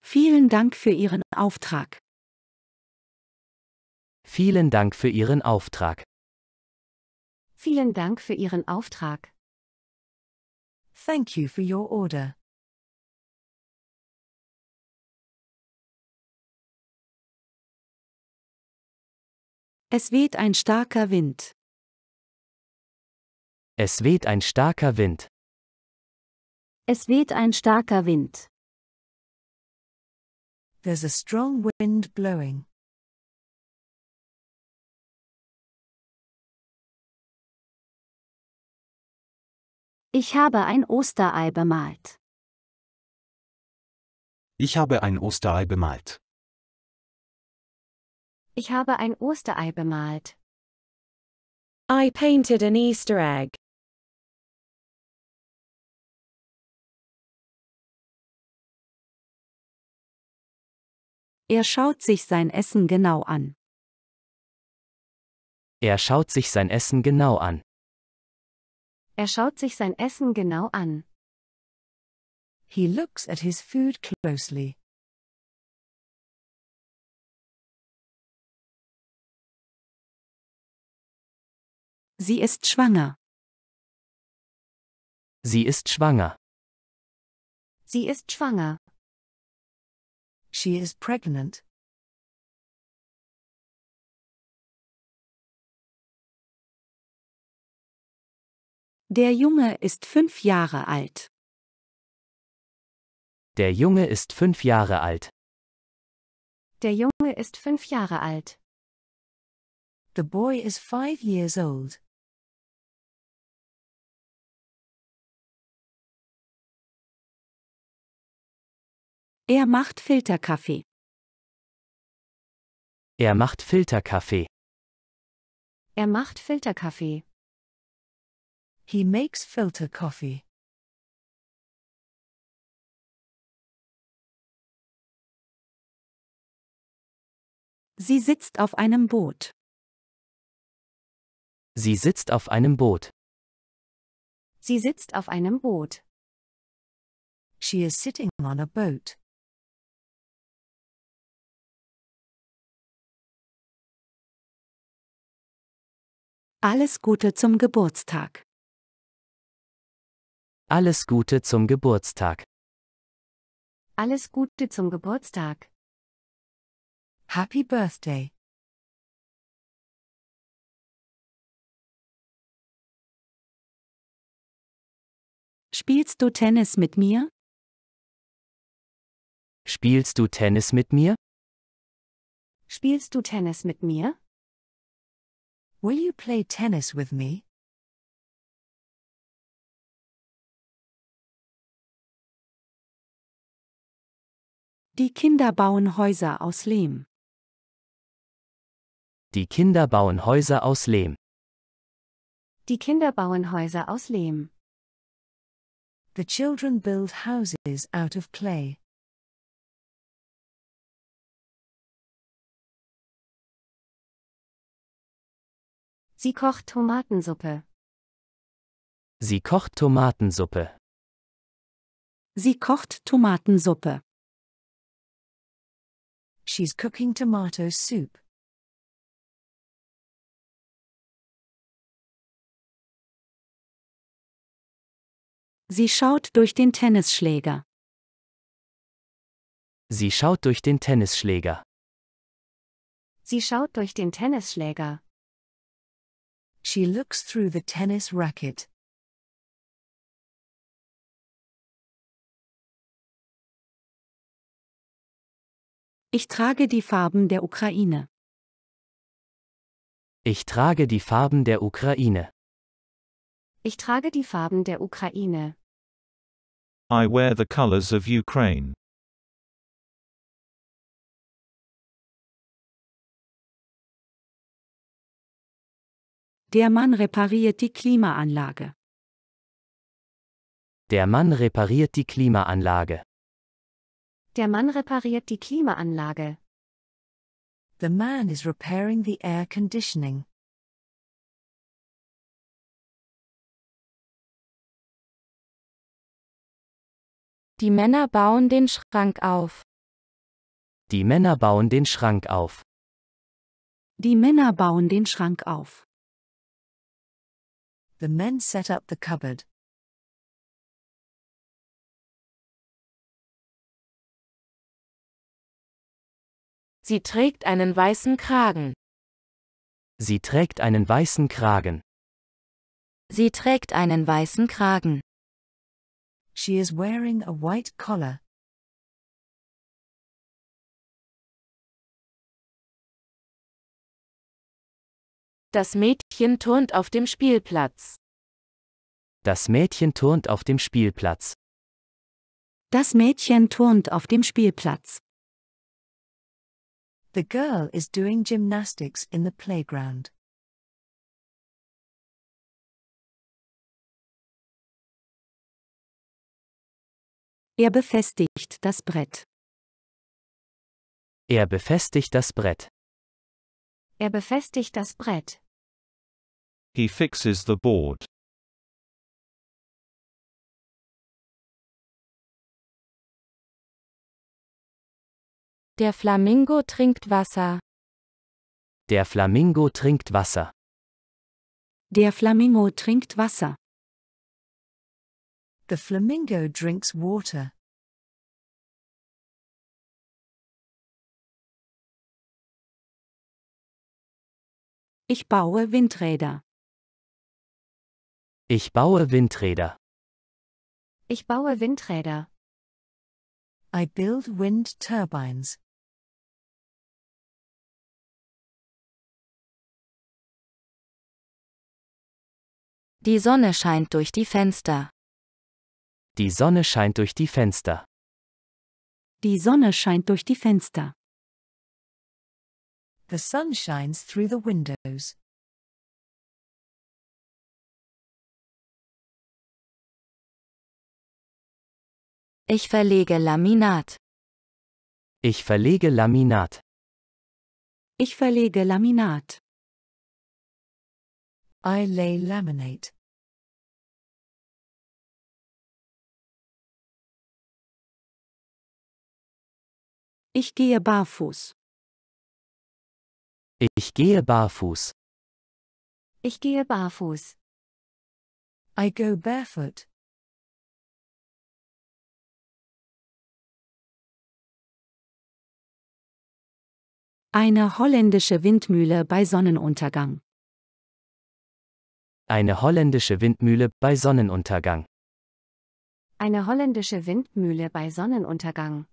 Vielen Dank für Ihren Auftrag. Vielen Dank für Ihren Auftrag. Vielen Dank für Ihren Auftrag. Thank you for your order. Es weht ein starker Wind. Es weht ein starker Wind. Es weht ein starker Wind. There's a strong wind blowing. Ich habe ein Osterei bemalt. Ich habe ein Osterei bemalt. Ich habe ein Osterei bemalt. I painted an Easter egg. Er schaut sich sein Essen genau an. Er schaut sich sein Essen genau an. Er schaut sich sein Essen genau an. He looks at his food closely. Sie ist schwanger. Sie ist schwanger. Sie ist schwanger. She is pregnant. Der Junge ist fünf Jahre alt. Der Junge ist fünf Jahre alt. Der Junge ist fünf Jahre alt. The boy is five years old. Er macht Filterkaffee. Er macht Filterkaffee. Er macht Filterkaffee. He makes filter coffee. Sie sitzt auf einem Boot. Sie sitzt auf einem Boot. Sie sitzt auf einem Boot. She is sitting on a boat. Alles Gute zum Geburtstag. Alles Gute zum Geburtstag. Alles Gute zum Geburtstag. Happy Birthday. Spielst du Tennis mit mir? Spielst du Tennis mit mir? Spielst du Tennis mit mir? Will you play tennis with me? Die Kinder bauen Häuser aus Lehm. Die Kinder bauen Häuser aus Lehm. Die Kinder bauen Häuser aus Lehm. The children build houses out of clay. Sie kocht Tomatensuppe. Sie kocht Tomatensuppe. Sie kocht Tomatensuppe. she's cooking tomato soup. Sie schaut durch den Tennisschläger. Sie schaut durch den Tennisschläger. Sie schaut durch den Tennisschläger. She looks through the tennis racket. Ich trage die Farben der Ukraine. Ich trage die Farben der Ukraine. Ich trage die Farben der Ukraine. I wear the colors of Ukraine. Der Mann repariert die Klimaanlage. Der Mann repariert die Klimaanlage. Der Mann repariert die Klimaanlage. The man is repairing the air conditioning. Die Männer bauen den Schrank auf. Die Männer bauen den Schrank auf. Die Männer bauen den Schrank auf. The men set up the cupboard. Sie trägt einen weißen Kragen. Sie trägt einen weißen Kragen. Sie trägt einen weißen Kragen. She is wearing a white collar. Das Mädchen turnt auf dem Spielplatz. Das Mädchen turnt auf dem Spielplatz. Das Mädchen turnt auf dem Spielplatz. The girl is doing gymnastics in the playground. Er befestigt das Brett. Er befestigt das Brett. Er befestigt das Brett. He fixes the board. Der Flamingo trinkt Wasser. Der Flamingo trinkt Wasser. Der Flamingo trinkt Wasser. The flamingo drinks water. Ich baue Windräder. Ich baue Windräder. Ich baue Windräder. I build wind turbines. Die Sonne scheint durch die Fenster. Die Sonne scheint durch die Fenster. Die Sonne scheint durch die Fenster. The sun shines through the windows. Ich verlege Laminat. Ich verlege Laminat. Ich verlege Laminat. I lay laminate. Ich gehe barfuß. Ich gehe barfuß. Ich gehe barfuß. I go barefoot. Eine holländische Windmühle bei Sonnenuntergang. Eine holländische Windmühle bei Sonnenuntergang. Eine holländische Windmühle bei Sonnenuntergang.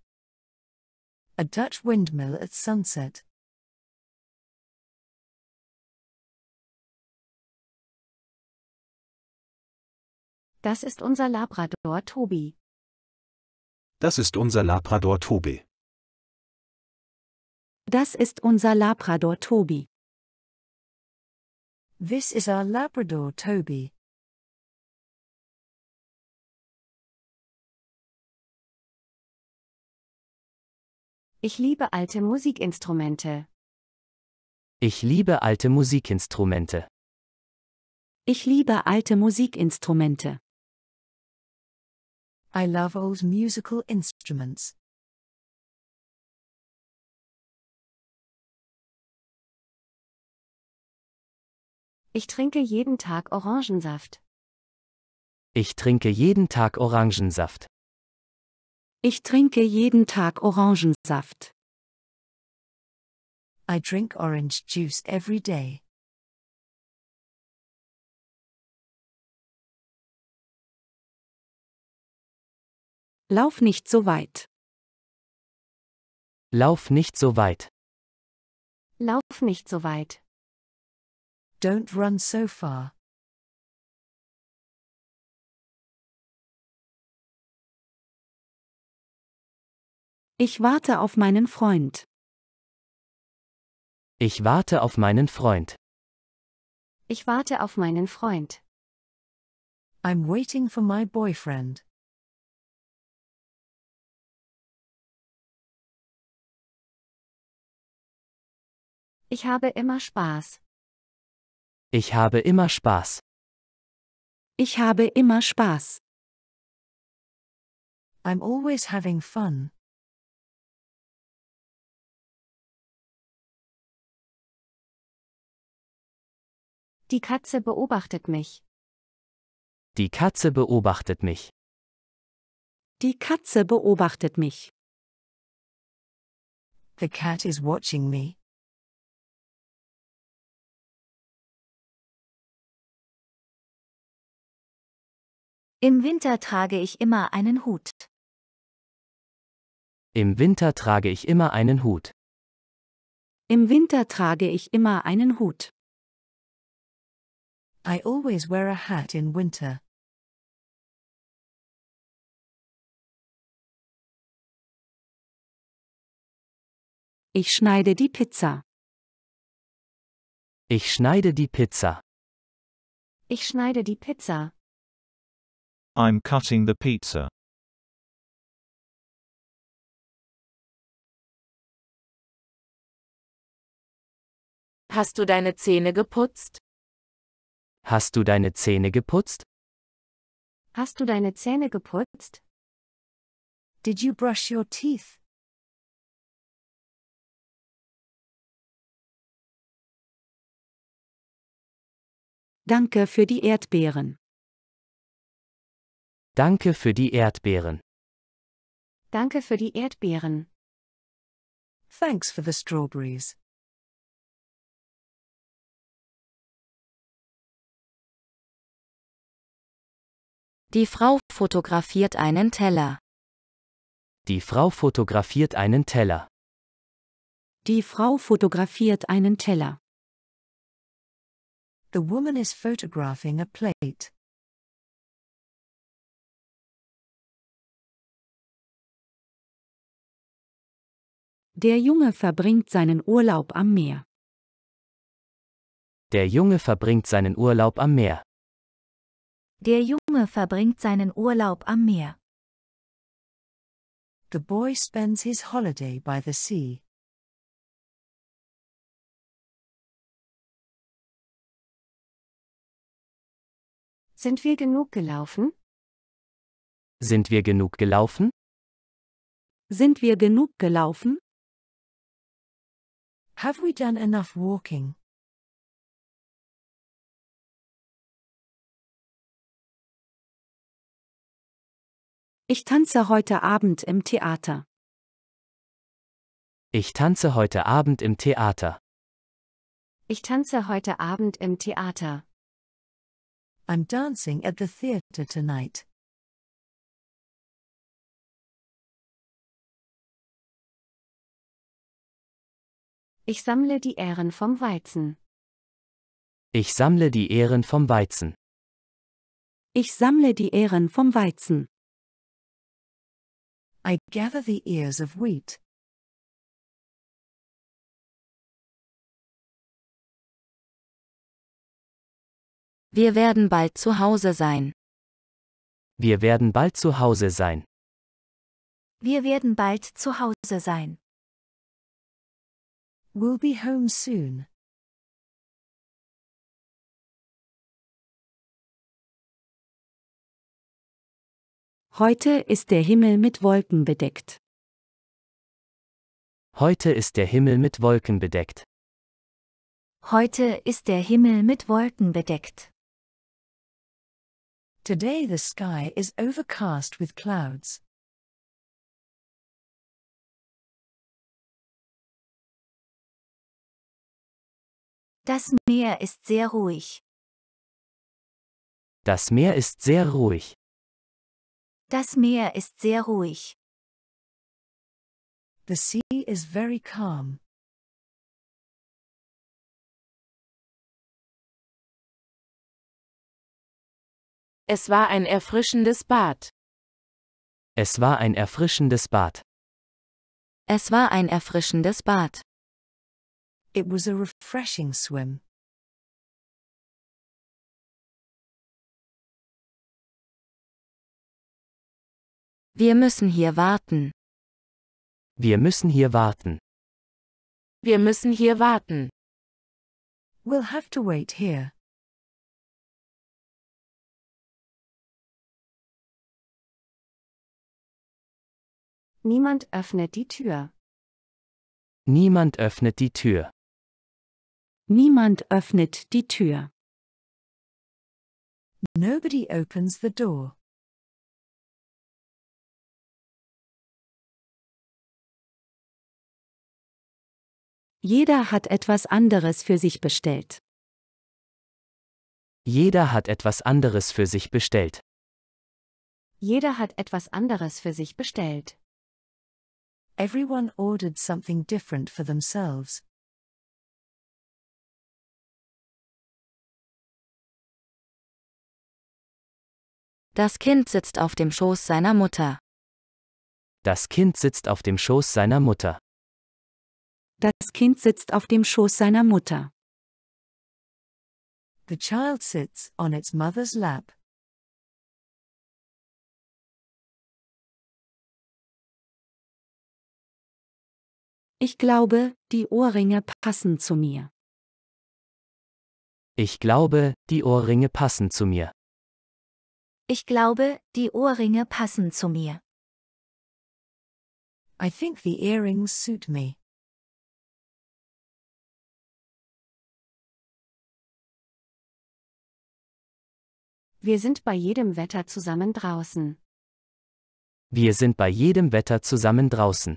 A Dutch windmill at sunset. Das ist unser Labrador Tobi. Das ist unser Labrador Tobi. Das ist unser Labrador Tobi. This is our Labrador Toby. Ich liebe alte Musikinstrumente. Ich liebe alte Musikinstrumente. Ich liebe alte Musikinstrumente. I love old musical instruments. Ich trinke jeden Tag Orangensaft. Ich trinke jeden Tag Orangensaft. Ich trinke jeden Tag Orangensaft. I drink orange juice every day. Lauf nicht so weit. Lauf nicht so weit. Lauf nicht so weit. Don't run so far. Ich warte auf meinen Freund. Ich warte auf meinen Freund. Ich warte auf meinen Freund. I'm waiting for my boyfriend. Ich habe immer Spaß. Ich habe immer Spaß. Ich habe immer Spaß. I'm always having fun. Die Katze beobachtet mich. Die Katze beobachtet mich. Die Katze beobachtet mich. The cat is watching me. Im Winter trage ich immer einen Hut. Im Winter trage ich immer einen Hut. Im Winter trage ich immer einen Hut. I always wear a hat in winter. Ich schneide die Pizza. Ich schneide die Pizza. Ich schneide die Pizza. I'm cutting the pizza. Hast du deine Zähne geputzt? Hast du deine Zähne geputzt? Hast du deine Zähne geputzt? Did you brush your teeth? Danke für die Erdbeeren. Danke für die Erdbeeren. Danke für die Erdbeeren. Thanks for the strawberries. Die Frau fotografiert einen Teller. Die Frau fotografiert einen Teller. Die Frau fotografiert einen Teller. The woman is photographing a plate. Der Junge verbringt seinen Urlaub am Meer. Der Junge verbringt seinen Urlaub am Meer. Der Junge verbringt seinen Urlaub am Meer. The boy spends his holiday by the sea. Sind wir genug gelaufen? Sind wir genug gelaufen? Sind wir genug gelaufen? Have we done enough walking? Ich tanze heute Abend im Theater. Ich tanze heute Abend im Theater. Ich tanze heute Abend im Theater. I'm dancing at the theater tonight. Ich sammle die Ähren vom Weizen. Ich sammle die Ähren vom Weizen. Ich sammle die Ähren vom Weizen. I gather the ears of wheat. Wir werden bald zu Hause sein. Wir werden bald zu Hause sein. Wir werden bald zu Hause sein. We'll be home soon. Heute ist der Himmel mit Wolken bedeckt. Heute ist der Himmel mit Wolken bedeckt. Heute ist der Himmel mit Wolken bedeckt. Today the sky is overcast with clouds. Das Meer ist sehr ruhig. Das Meer ist sehr ruhig. Das Meer ist sehr ruhig. The sea is very calm. Es war ein erfrischendes Bad. Es war ein erfrischendes Bad. Es war ein erfrischendes Bad. It was a refreshing swim. Wir müssen hier warten. Wir müssen hier warten. Wir müssen hier warten. We'll have to wait here. Niemand öffnet die Tür. Niemand öffnet die Tür. Niemand öffnet die Tür. Nobody opens the door. Jeder hat etwas anderes für sich bestellt. Jeder hat etwas anderes für sich bestellt. Jeder hat etwas anderes für sich bestellt. Everyone ordered something different for themselves. Das Kind sitzt auf dem Schoß seiner Mutter. Das Kind sitzt auf dem Schoß seiner Mutter. Das Kind sitzt auf dem Schoß seiner Mutter. The child sits on its mother's lap. Ich glaube, die Ohrringe passen zu mir. Ich glaube, die Ohrringe passen zu mir. Ich glaube, die Ohrringe passen zu mir. I think the earrings suit me. Wir sind bei jedem Wetter zusammen draußen. Wir sind bei jedem Wetter zusammen draußen.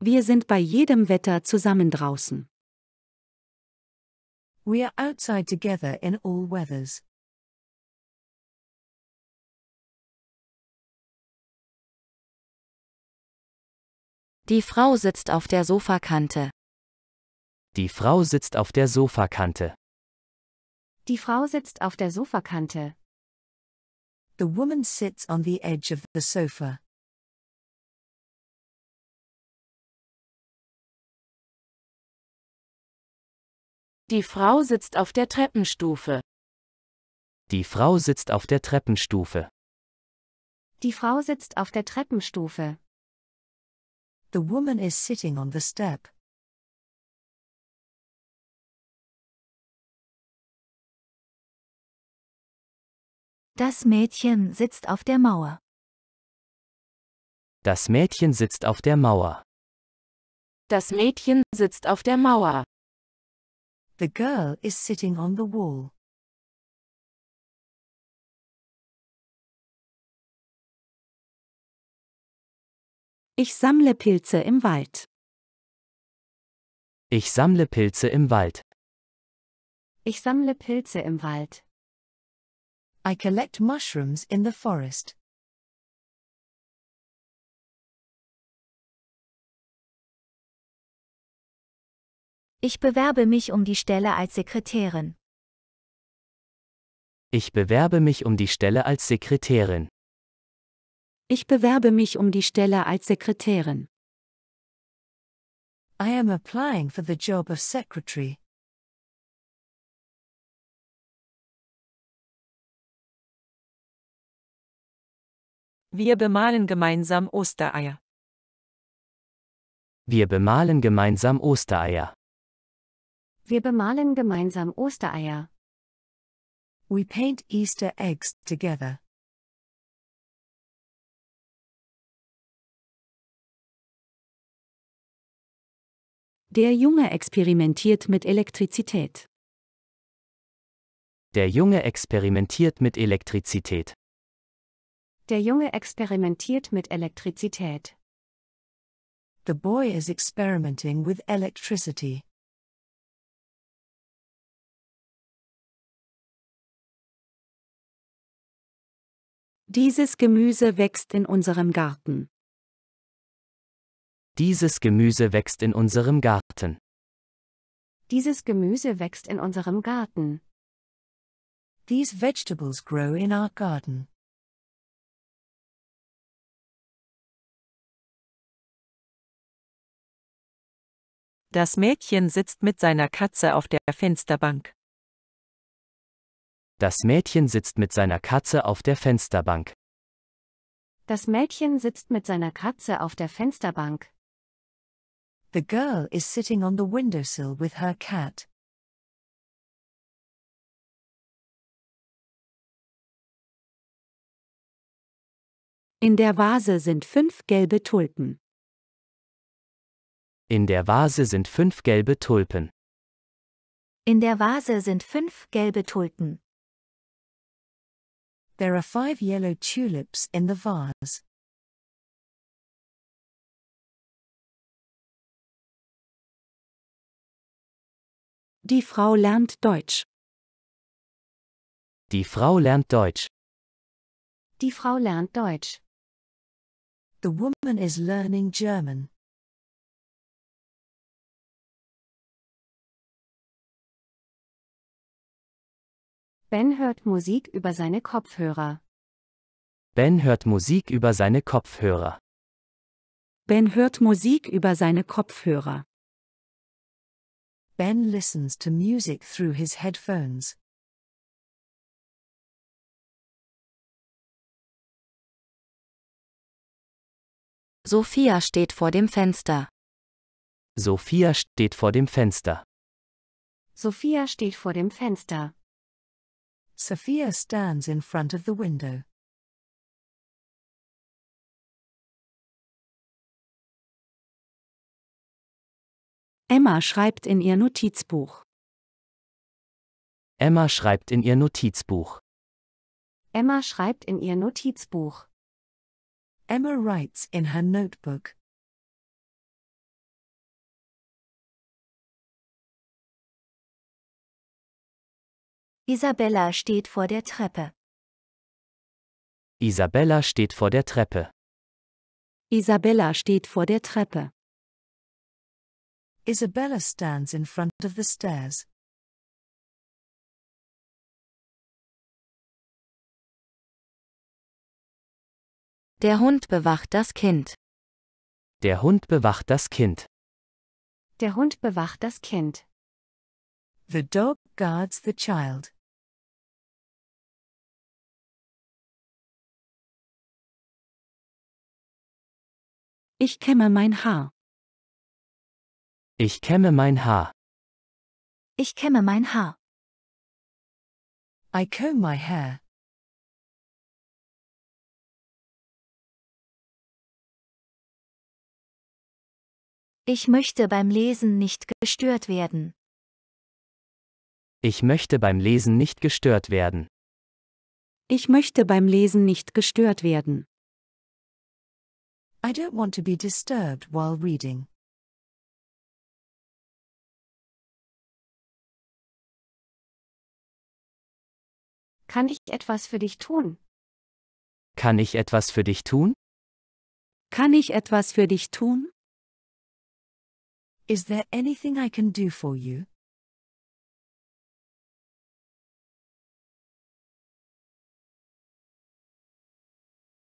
Wir sind bei jedem Wetter zusammen draußen. We are outside together in all weathers. Die Frau sitzt auf der Sofakante. Die Frau sitzt auf der Sofakante. Die Frau sitzt auf der Sofakante. The woman sits on the edge of the sofa. Die Frau sitzt auf der Treppenstufe. Die Frau sitzt auf der Treppenstufe. Die Frau sitzt auf der Treppenstufe. The woman is sitting on the step. Das Mädchen sitzt auf der Mauer. Das Mädchen sitzt auf der Mauer. Das Mädchen sitzt auf der Mauer. The girl is sitting on the wall. Ich sammle Pilze im Wald. Ich sammle Pilze im Wald. Ich sammle Pilze im Wald. I collect mushrooms in the forest. Ich bewerbe mich um die Stelle als Sekretärin. Ich bewerbe mich um die Stelle als Sekretärin. Ich bewerbe mich um die Stelle als Sekretärin. I am applying for the job of secretary. Wir bemalen gemeinsam Ostereier. Wir bemalen gemeinsam Ostereier. Wir bemalen gemeinsam Ostereier. We paint Easter eggs together. Der Junge experimentiert mit Elektrizität. Der Junge experimentiert mit Elektrizität. Der Junge experimentiert mit Elektrizität. The boy is experimenting with electricity. Dieses Gemüse wächst in unserem Garten. Dieses Gemüse wächst in unserem Garten. Dieses Gemüse wächst in unserem Garten. These vegetables grow in our garden. Das Mädchen sitzt mit seiner Katze auf der Fensterbank. Das Mädchen sitzt mit seiner Katze auf der Fensterbank. Das Mädchen sitzt mit seiner Katze auf der Fensterbank. The girl is sitting on the windowsill with her cat. In der Vase sind fünf gelbe Tulpen. In der Vase sind fünf gelbe Tulpen. In der Vase sind fünf gelbe Tulpen. There are five yellow tulips in the vase. Die Frau lernt Deutsch. Die Frau lernt Deutsch. Die Frau lernt Deutsch. The woman is learning German. Ben hört Musik über seine Kopfhörer. Ben hört Musik über seine Kopfhörer. Ben hört Musik über seine Kopfhörer. Ben listens to music through his headphones. Sophia steht vor dem Fenster. Sophia steht vor dem Fenster. Sophia steht vor dem Fenster. Sophia stands in front of the window. Emma schreibt in ihr Notizbuch. Emma schreibt in ihr Notizbuch. Emma schreibt in ihr Notizbuch. Emma writes in her notebook. Isabella steht vor der Treppe. Isabella steht vor der Treppe. Isabella steht vor der Treppe. Isabella stands in front of the stairs. Der Hund bewacht das Kind. Der Hund bewacht das Kind. Der Hund bewacht das Kind. The dog guards the child. Ich kämme mein Haar. Ich kämme mein Haar. Ich kämme mein Haar. I comb my hair. Ich möchte beim Lesen nicht gestört werden. Ich möchte beim Lesen nicht gestört werden. Ich möchte beim Lesen nicht gestört werden. I don't want to be disturbed while reading. Kann ich etwas für dich tun? Kann ich etwas für dich tun? Kann ich etwas für dich tun? Is there anything I can do for you?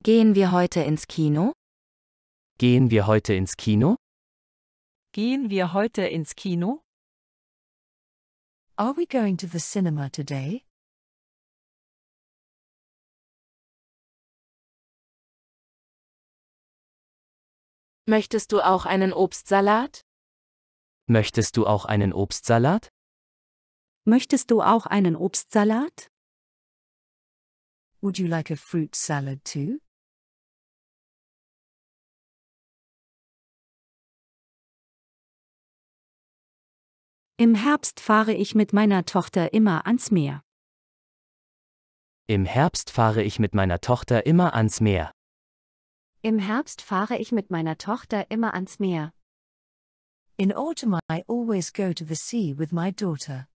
Gehen wir heute ins Kino? Gehen wir heute ins Kino? Gehen wir heute ins Kino? Are we going to the cinema today? Möchtest du auch einen Obstsalat? Möchtest du auch einen Obstsalat? Möchtest du auch einen Obstsalat? Would you like a fruit salad too? Im Herbst fahre ich mit meiner Tochter immer ans Meer. Im Herbst fahre ich mit meiner Tochter immer ans Meer. Im Herbst fahre ich mit meiner Tochter immer ans Meer. In autumn I always go to the sea with my daughter.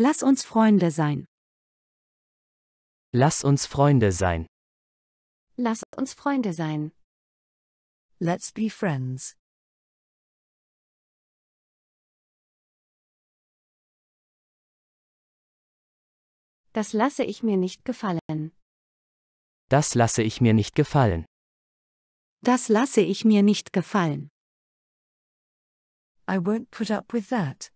Lass uns Freunde sein. Lass uns Freunde sein. Lass uns Freunde sein. Let's be friends. Das lasse ich mir nicht gefallen. Das lasse ich mir nicht gefallen. Das lasse ich mir nicht gefallen. I won't put up with that.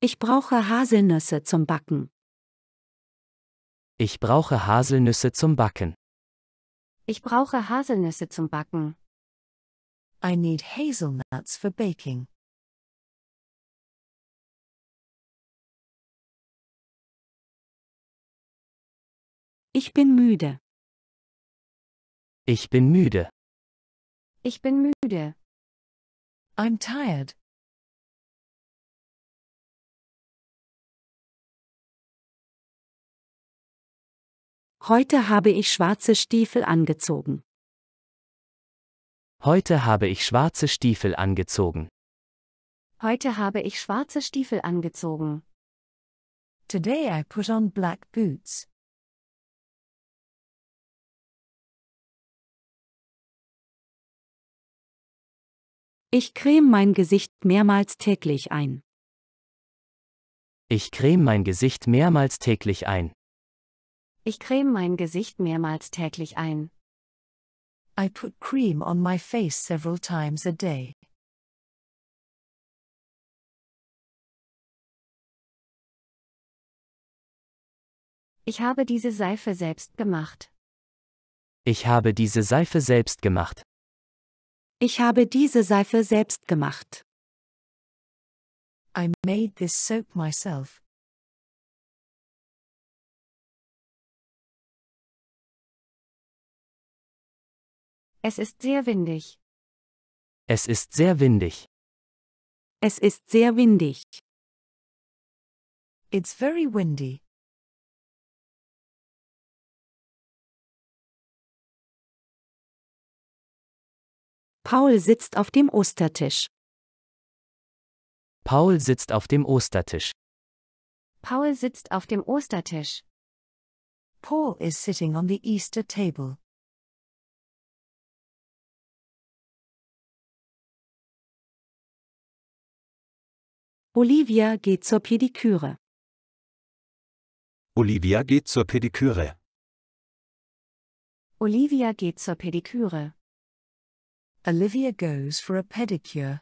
Ich brauche Haselnüsse zum Backen. Ich brauche Haselnüsse zum Backen. Ich brauche Haselnüsse zum Backen. I need hazelnuts for baking. Ich bin müde. Ich bin müde. Ich bin müde. I'm tired. Heute habe ich schwarze Stiefel angezogen. Heute habe ich schwarze Stiefel angezogen. Heute habe ich schwarze Stiefel angezogen. Today I put on black boots. Ich creme mein Gesicht mehrmals täglich ein. Ich creme mein Gesicht mehrmals täglich ein. Ich creme mein Gesicht mehrmals täglich ein. I put cream on my face several times a day. Ich habe diese Seife selbst gemacht. Ich habe diese Seife selbst gemacht. Ich habe diese Seife selbst gemacht. I made this soap myself. Es ist sehr windig. Es ist sehr windig. Es ist sehr windig. It's very windy. Paul sitzt auf dem Ostertisch. Paul sitzt auf dem Ostertisch. Paul sitzt auf dem Ostertisch. Paul is sitting on the Easter table. Olivia geht zur Pediküre. Olivia geht zur Pediküre. Olivia geht zur Pediküre. Olivia goes for a pedicure.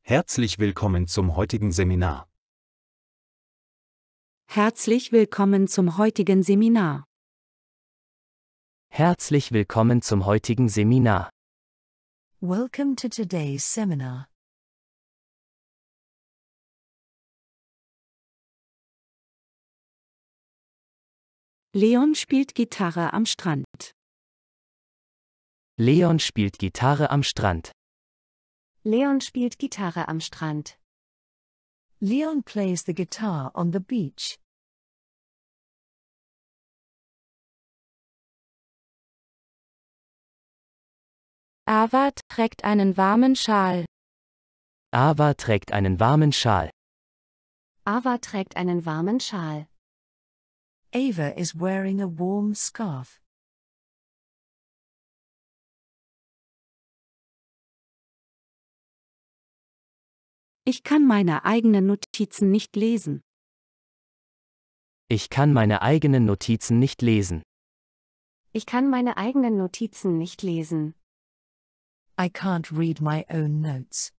Herzlich willkommen zum heutigen Seminar. Herzlich willkommen zum heutigen Seminar. Herzlich willkommen zum heutigen Seminar. Welcome to today's seminar. Leon spielt Gitarre am Strand. Leon spielt Gitarre am Strand. Leon spielt Gitarre am Strand. Leon plays the guitar on the beach. Ava trägt einen warmen Schal. Ava trägt einen warmen Schal. Ava trägt einen warmen Schal. Ava is wearing a warm scarf. Ich kann meine eigenen Notizen nicht lesen. Ich kann meine eigenen Notizen nicht lesen. Ich kann meine eigenen Notizen nicht lesen. I can't read my own notes.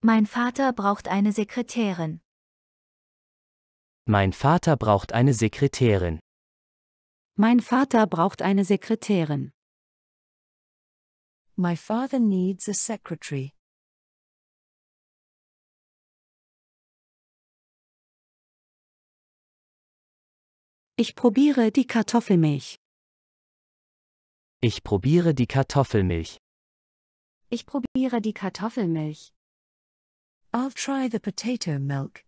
Mein Vater braucht eine Sekretärin. Mein Vater braucht eine Sekretärin. Mein Vater braucht eine Sekretärin. My father needs a secretary. Ich probiere die Kartoffelmilch. Ich probiere die Kartoffelmilch. Ich probiere die Kartoffelmilch. I'll try the potato milk.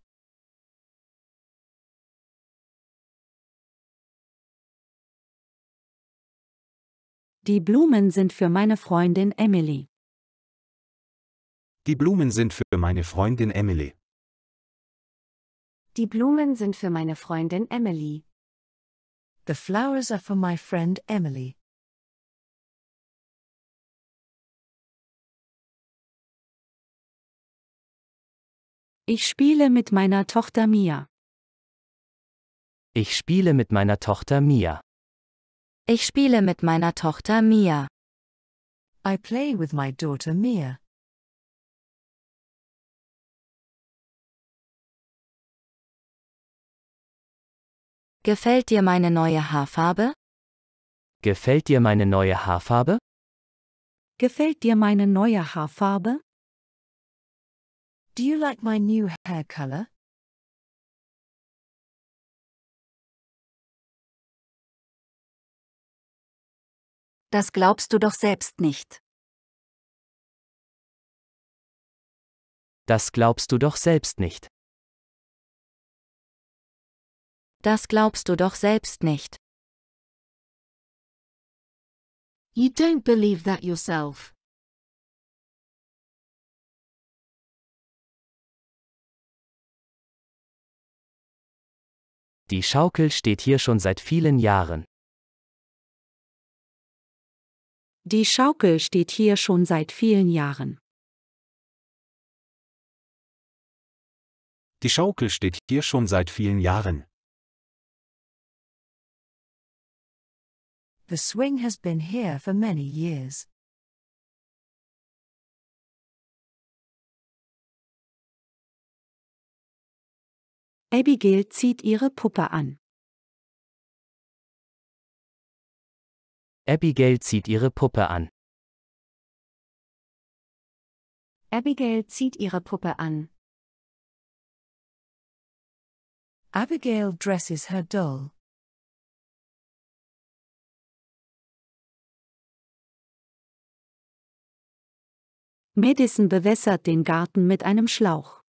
Die Blumen sind für meine Freundin Emily. Die Blumen sind für meine Freundin Emily. Die Blumen sind für meine Freundin Emily. The flowers are for my friend Emily. Ich spiele mit meiner Tochter Mia. Ich spiele mit meiner Tochter Mia. Ich spiele mit meiner Tochter Mia. I play with my daughter Mia. Gefällt dir meine neue Haarfarbe? Gefällt dir meine neue Haarfarbe? Gefällt dir meine neue Haarfarbe? Do you like my new hair color? Das glaubst du doch selbst nicht. Das glaubst du doch selbst nicht. Das glaubst du doch selbst nicht. You don't believe that yourself. Die Schaukel steht hier schon seit vielen Jahren. Die Schaukel steht hier schon seit vielen Jahren. Die Schaukel steht hier schon seit vielen Jahren. The swing has been here for many years. Abigail zieht ihre Puppe an. Abigail zieht ihre Puppe an. Abigail zieht ihre Puppe an. Abigail dresses her doll. Madison bewässert den Garten mit einem Schlauch.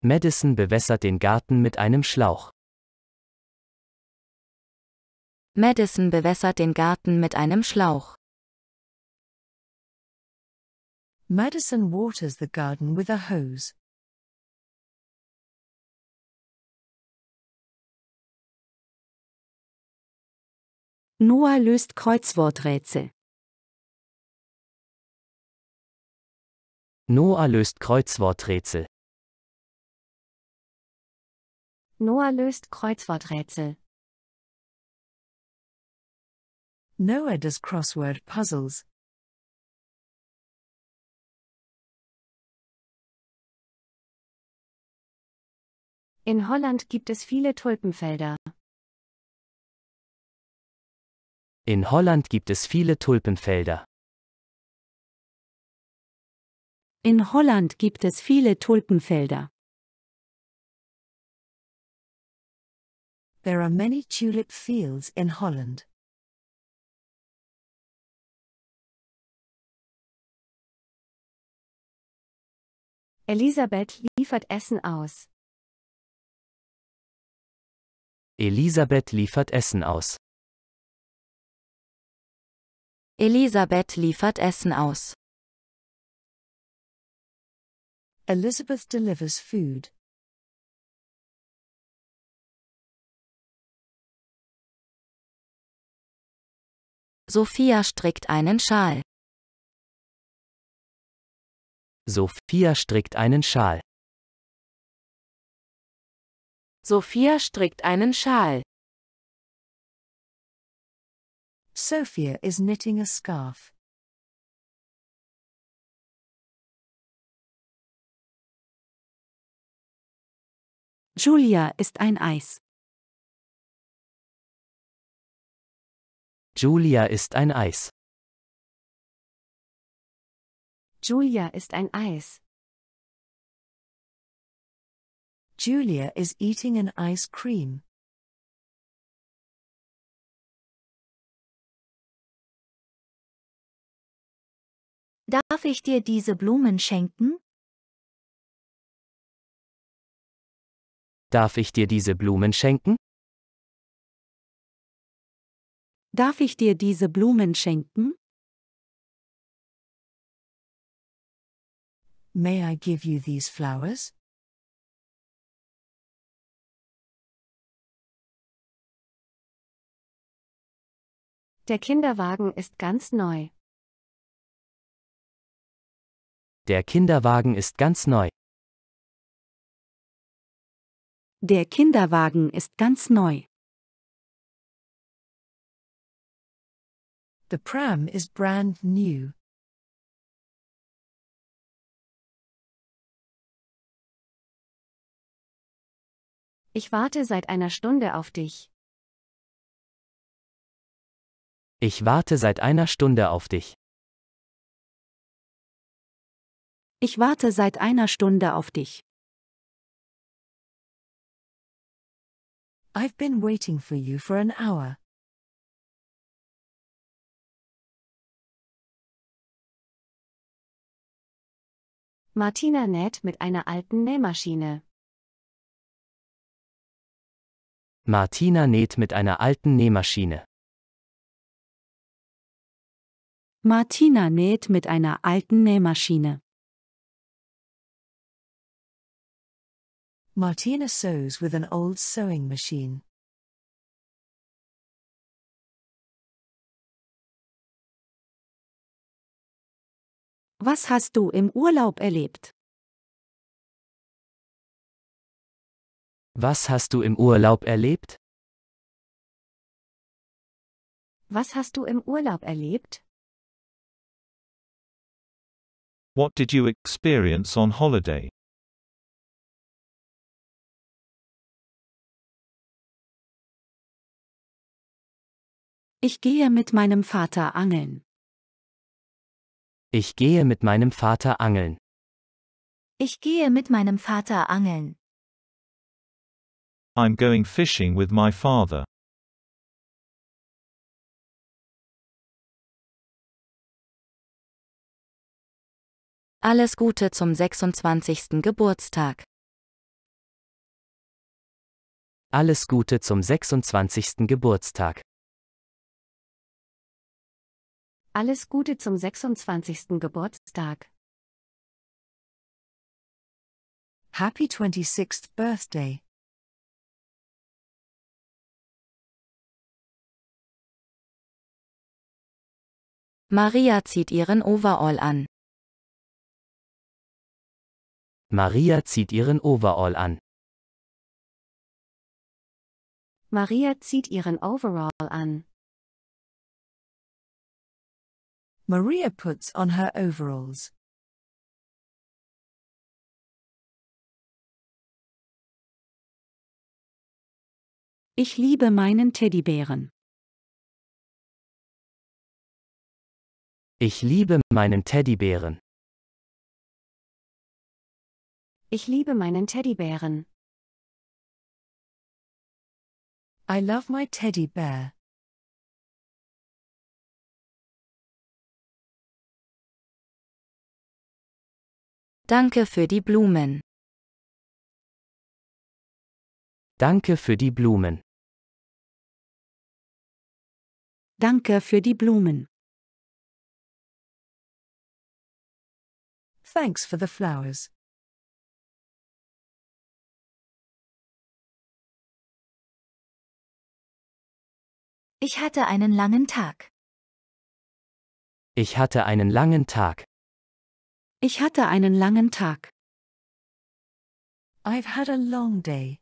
Madison bewässert den Garten mit einem Schlauch. Madison bewässert den Garten mit einem Schlauch. Madison waters the garden with a hose. Noah löst Kreuzworträtsel. Noah löst Kreuzworträtsel. Noah löst Kreuzworträtsel. Noah does crossword puzzles. In Holland gibt es viele Tulpenfelder. In Holland gibt es viele Tulpenfelder. In Holland gibt es viele Tulpenfelder. There are many tulip fields in Holland. Elisabeth liefert Essen aus. Elisabeth liefert Essen aus. Elisabeth liefert Essen aus. Elizabeth delivers food. Sophia strickt einen Schal. Sophia strickt einen Schal. Sophia strickt einen Schal. Sophia is knitting a scarf. Julia ist ein Eis. Julia ist ein Eis. Julia ist ein Eis. Julia is eating an ice cream. Darf ich dir diese Blumen schenken? Darf ich dir diese Blumen schenken? Darf ich dir diese Blumen schenken? May I give you these flowers? Der Kinderwagen ist ganz neu. Der Kinderwagen ist ganz neu. Der Kinderwagen ist ganz neu. The pram is brand new. Ich warte seit einer Stunde auf dich. Ich warte seit einer Stunde auf dich. Ich warte seit einer Stunde auf dich. I've been waiting for you for an hour. Martina näht mit einer alten Nähmaschine. Martina näht mit einer alten Nähmaschine. Martina näht mit einer alten Nähmaschine. Martina sews with an old sewing machine. Was hast du im Urlaub erlebt? Was hast du im Urlaub erlebt? Was hast du im Urlaub erlebt? What did you experience on holiday? Ich gehe mit meinem Vater angeln. Ich gehe mit meinem Vater angeln. Ich gehe mit meinem Vater angeln. I'm going fishing with my father. Alles Gute zum 26. Geburtstag. Alles Gute zum 26. Geburtstag. Alles Gute zum 26. Geburtstag. Happy 26th Birthday. Maria zieht ihren Overall an. Maria zieht ihren Overall an. Maria zieht ihren Overall an. Maria puts on her overalls. Ich liebe meinen Teddybären. Ich liebe meinen Teddybären. Ich liebe meinen Teddybären. I love my teddy bear. Danke für die Blumen. Danke für die Blumen. Danke für die Blumen. Thanks for the flowers. Ich hatte einen langen Tag. Ich hatte einen langen Tag. Ich hatte einen langen Tag. I've had a long day.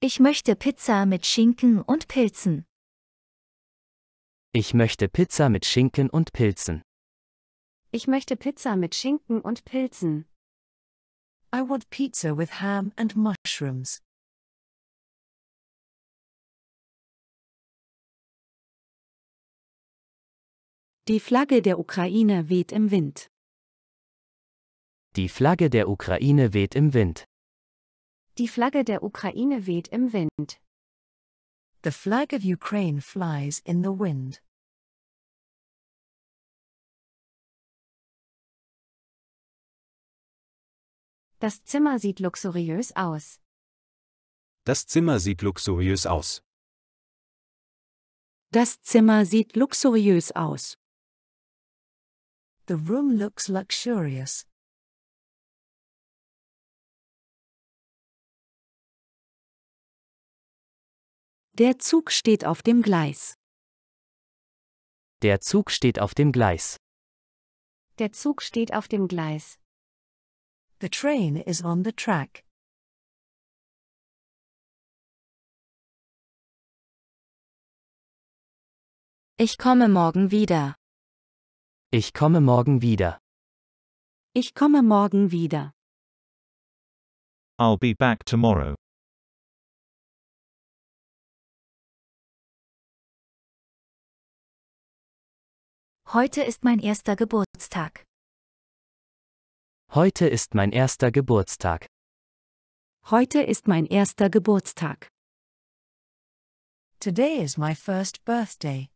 Ich möchte Pizza mit Schinken und Pilzen. Ich möchte Pizza mit Schinken und Pilzen. Ich möchte Pizza mit Schinken und Pilzen. I want pizza with ham and mushrooms. Die Flagge der Ukraine weht im Wind. Die Flagge der Ukraine weht im Wind. Die Flagge der Ukraine weht im Wind. The flag of Ukraine flies in the wind. Das Zimmer sieht luxuriös aus. Das Zimmer sieht luxuriös aus. Das Zimmer sieht luxuriös aus. The room looks luxurious. Der Zug steht auf dem Gleis. Der Zug steht auf dem Gleis. Der Zug steht auf dem Gleis. The train is on the track. Ich komme morgen wieder. Ich komme morgen wieder. Ich komme morgen wieder. I'll be back tomorrow. Heute ist mein erster Geburtstag. Heute ist mein erster Geburtstag. Heute ist mein erster Geburtstag. Today is my first birthday.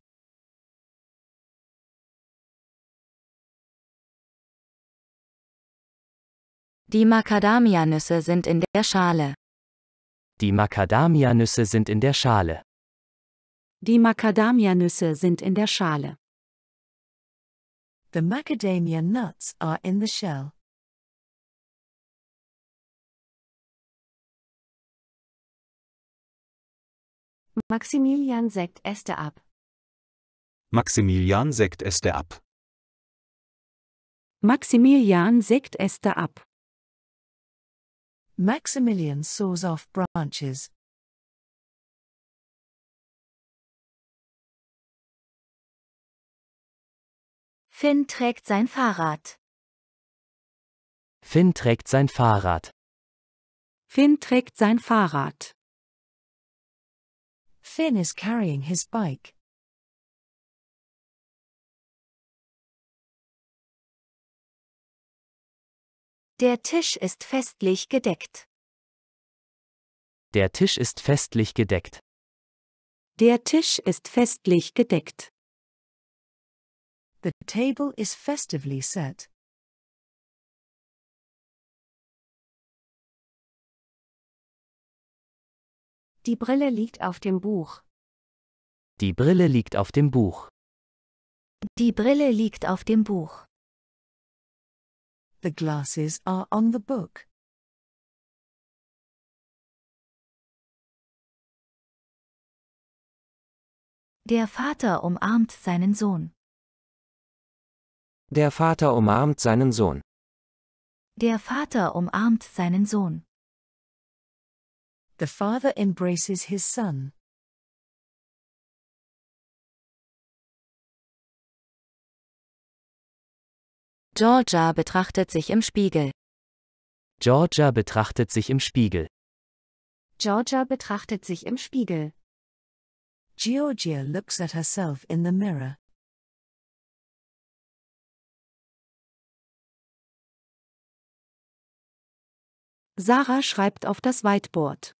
Die Macadamianüsse sind in der Schale. Die Macadamianüsse sind in der Schale. Die Macadamianüsse sind in der Schale. The macadamia nuts are in the shell. Maximilian sägt Äste ab. Maximilian sägt Äste ab. Maximilian sägt Äste ab. Maximilian saws off branches. Finn trägt sein Fahrrad. Finn trägt sein Fahrrad. Finn trägt sein Fahrrad. Finn is carrying his bike. Der Tisch ist festlich gedeckt. Der Tisch ist festlich gedeckt. Der Tisch ist festlich gedeckt. The table is festively set. Die Brille liegt auf dem Buch. Die Brille liegt auf dem Buch. Die Brille liegt auf dem Buch. The glasses are on the book. Der Vater umarmt seinen Sohn. Der Vater umarmt seinen Sohn. Der Vater umarmt seinen Sohn. The father embraces his son. Georgia betrachtet sich im Spiegel. Georgia betrachtet sich im Spiegel. Georgia betrachtet sich im Spiegel. Georgia looks at herself in the mirror. Sarah schreibt auf das Whiteboard.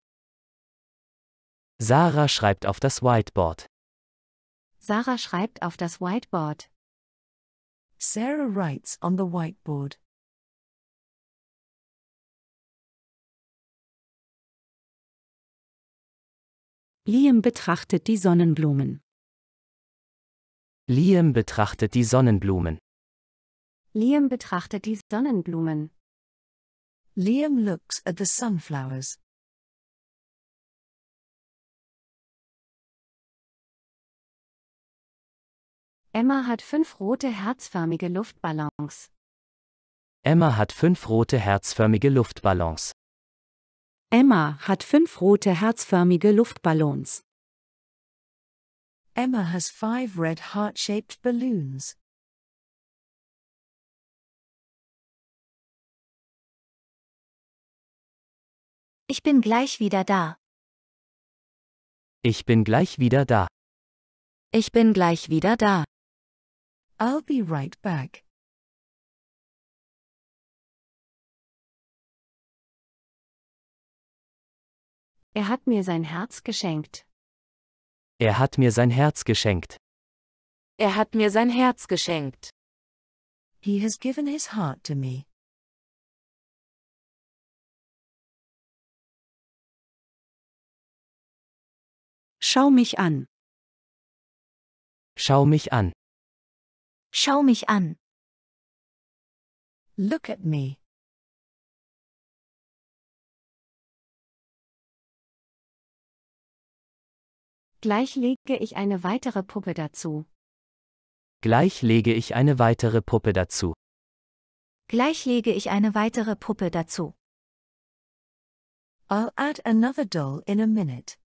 Sarah schreibt auf das Whiteboard. Sarah schreibt auf das Whiteboard. Sarah writes on the whiteboard. Liam betrachtet die Sonnenblumen. Liam betrachtet die Sonnenblumen. Liam betrachtet die Sonnenblumen. Liam looks at the sunflowers. Emma hat fünf rote herzförmige Luftballons. Emma hat fünf rote herzförmige Luftballons. Emma hat fünf rote herzförmige Luftballons. Emma has five red heart-shaped balloons. Ich bin gleich wieder da. Ich bin gleich wieder da. Ich bin gleich wieder da. I'll be right back. Er hat mir sein Herz geschenkt. Er hat mir sein Herz geschenkt. Er hat mir sein Herz geschenkt. He has given his heart to me. Schau mich an. Schau mich an. Schau mich an. Look at me. Gleich lege ich eine weitere Puppe dazu. Gleich lege ich eine weitere Puppe dazu. Gleich lege ich eine weitere Puppe dazu. I'll add another doll in a minute.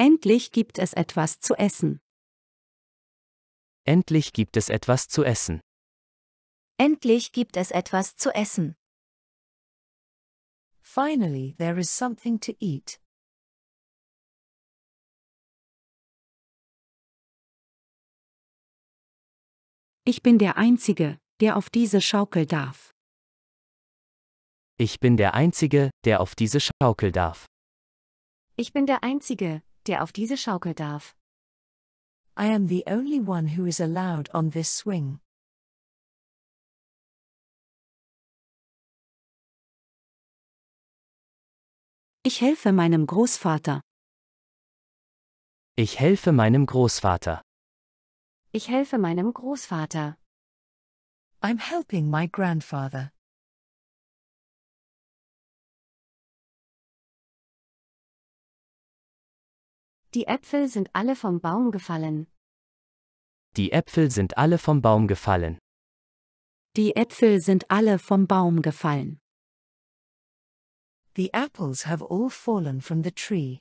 Endlich gibt es etwas zu essen. Endlich gibt es etwas zu essen. Endlich gibt es etwas zu essen. Finally, there is something to eat. Ich bin der Einzige, der auf diese Schaukel darf. Ich bin der Einzige, der auf diese Schaukel darf. Ich bin der Einzige, der auf diese Schaukel darf. I am the only one who is allowed on this swing. Ich helfe meinem Großvater. Ich helfe meinem Großvater. Ich helfe meinem Großvater. I'm helping my grandfather. Die Äpfel sind alle vom Baum gefallen. Die Äpfel sind alle vom Baum gefallen. Die Äpfel sind alle vom Baum gefallen. The apples have all fallen from the tree.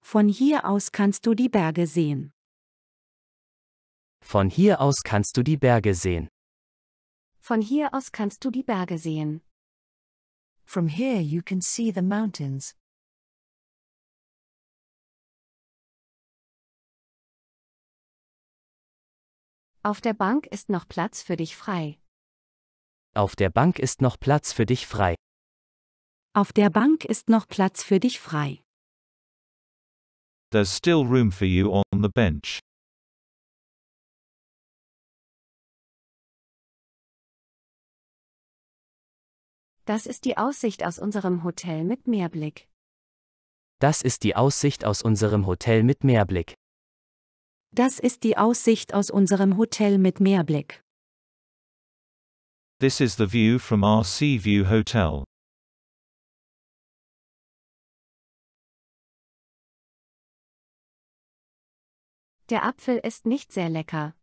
Von hier aus kannst du die Berge sehen. Von hier aus kannst du die Berge sehen. Von hier aus kannst du die Berge sehen. From here you can see the mountains. Auf der Bank ist noch Platz für dich frei. Auf der Bank ist noch Platz für dich frei. Auf der Bank ist noch Platz für dich frei. There's still room for you on the bench. Das ist die Aussicht aus unserem Hotel mit Meerblick. Das ist die Aussicht aus unserem Hotel mit Meerblick. Das ist die Aussicht aus unserem Hotel mit Meerblick. This is the view from our Sea View Hotel. Der Apfel ist nicht sehr lecker.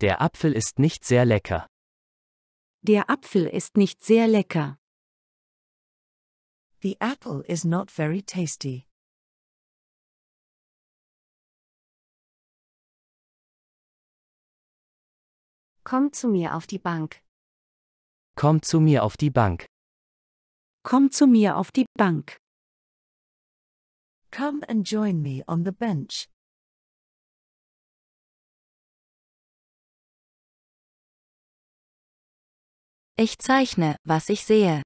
Der Apfel ist nicht sehr lecker. Der Apfel ist nicht sehr lecker. The apple is not very tasty. Komm zu mir auf die Bank. Komm zu mir auf die Bank. Komm zu mir auf die Bank. Come and join me on the bench. Ich zeichne, was ich sehe.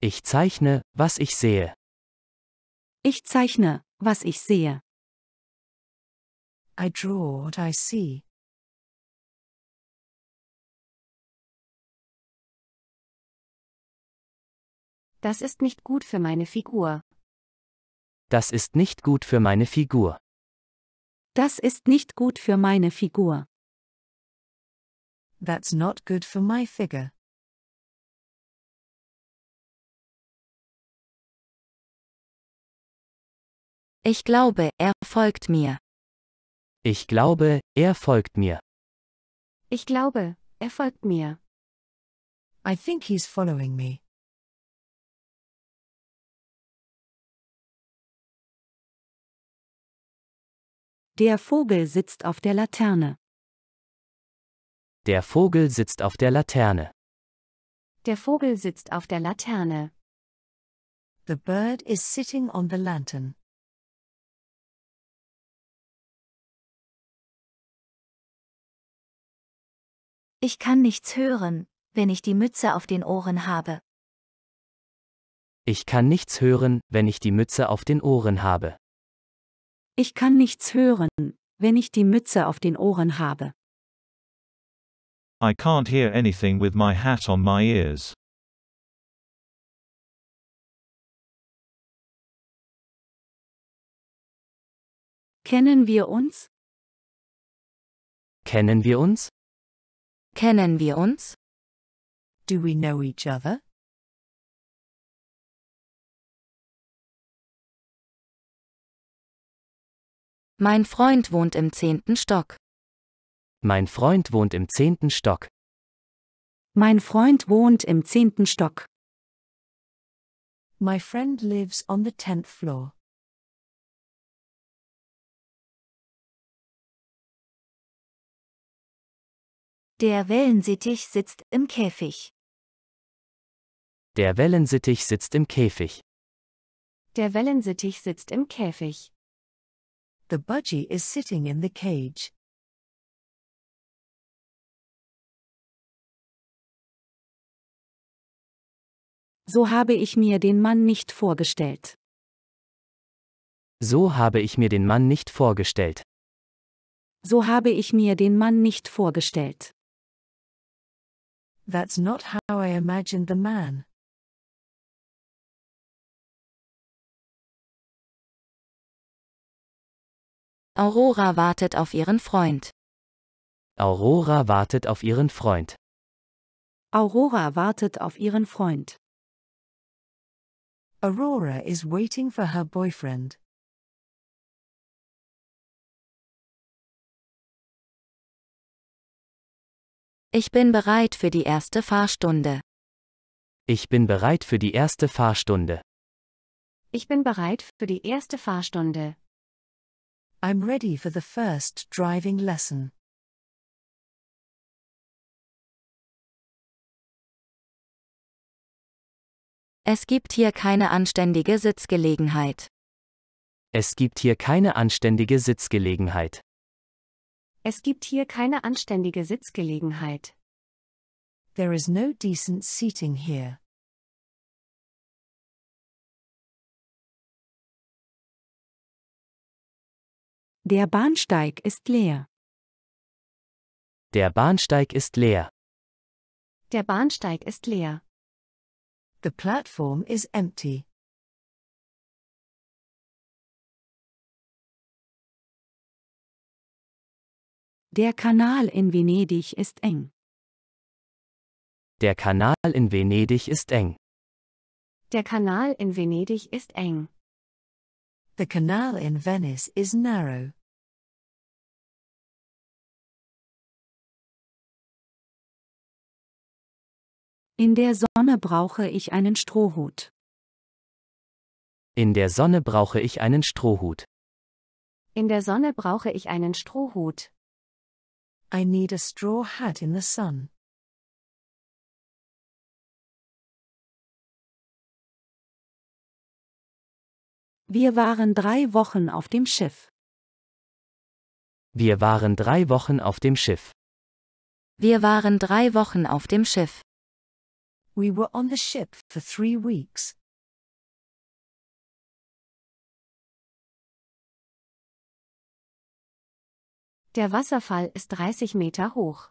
Ich zeichne, was ich sehe. Ich zeichne, was ich sehe. I draw what I see. Das ist nicht gut für meine Figur. Das ist nicht gut für meine Figur. Das ist nicht gut für meine Figur. That's not good for my figure. Ich glaube, er folgt mir. Ich glaube, er folgt mir. Ich glaube, er folgt mir. I think he's following me. Der Vogel sitzt auf der Laterne. Der Vogel sitzt auf der Laterne. Der Vogel sitzt auf der Laterne. The bird is sitting on the lantern. Ich kann nichts hören, wenn ich die Mütze auf den Ohren habe. Ich kann nichts hören, wenn ich die Mütze auf den Ohren habe. Ich kann nichts hören, wenn ich die Mütze auf den Ohren habe. I can't hear anything with my hat on my ears. Kennen wir uns? Kennen wir uns? Kennen wir uns? Do we know each other? Mein Freund wohnt im zehnten Stock. Mein Freund wohnt im zehnten Stock. Mein Freund wohnt im zehnten Stock. My friend lives on the tenth floor. Der Wellensittich sitzt im Käfig. Der Wellensittich sitzt im Käfig. Der Wellensittich sitzt im Käfig. The budgie is sitting in the cage. So habe ich mir den Mann nicht vorgestellt. So habe ich mir den Mann nicht vorgestellt. So habe ich mir den Mann nicht vorgestellt. That's not how I imagined the man. Aurora wartet auf ihren Freund. Aurora wartet auf ihren Freund. Aurora wartet auf ihren Freund. Aurora is waiting for her boyfriend. Ich bin bereit für die erste Fahrstunde. Ich bin bereit für die erste Fahrstunde. Ich bin bereit für die erste Fahrstunde. I'm ready for the first driving lesson. Es gibt hier keine anständige Sitzgelegenheit. Es gibt hier keine anständige Sitzgelegenheit. Es gibt hier keine anständige Sitzgelegenheit. There is no decent seating here. Der Bahnsteig ist leer. Der Bahnsteig ist leer. Der Bahnsteig ist leer. The platform is empty. Der Kanal in Venedig ist eng. Der Kanal in Venedig ist eng. Der Kanal in Venedig ist eng. The canal in Venice is narrow. In der Sonne brauche ich einen Strohhut. In der Sonne brauche ich einen Strohhut. In der Sonne brauche ich einen Strohhut. I need a straw hat in the sun. Wir waren drei Wochen auf dem Schiff. Wir waren drei Wochen auf dem Schiff. Wir waren drei Wochen auf dem Schiff. We were on the ship for three weeks. Der Wasserfall ist 30 Meter hoch.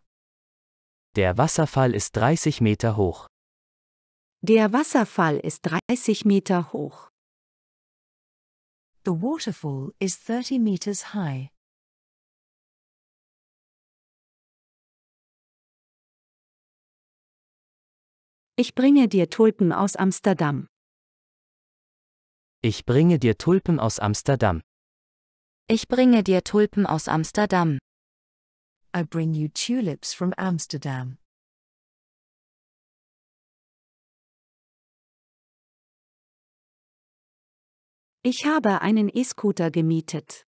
Der Wasserfall ist 30 Meter hoch. Der Wasserfall ist 30 Meter hoch. The waterfall is 30 meters high. Ich bringe dir Tulpen aus Amsterdam. Ich bringe dir Tulpen aus Amsterdam. Ich bringe dir Tulpen aus Amsterdam. I bring you tulips from Amsterdam. Ich habe einen E-Scooter gemietet.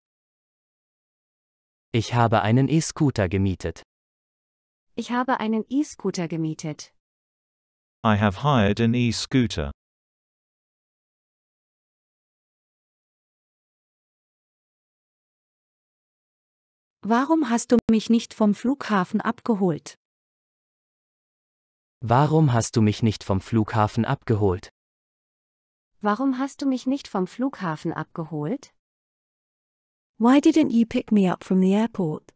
Ich habe einen E-Scooter gemietet. Ich habe einen E-Scooter gemietet. I have hired an e-scooter. Warum hast du mich nicht vom Flughafen abgeholt? Warum hast du mich nicht vom Flughafen abgeholt? Warum hast du mich nicht vom Flughafen abgeholt? Why didn't you pick me up from the airport?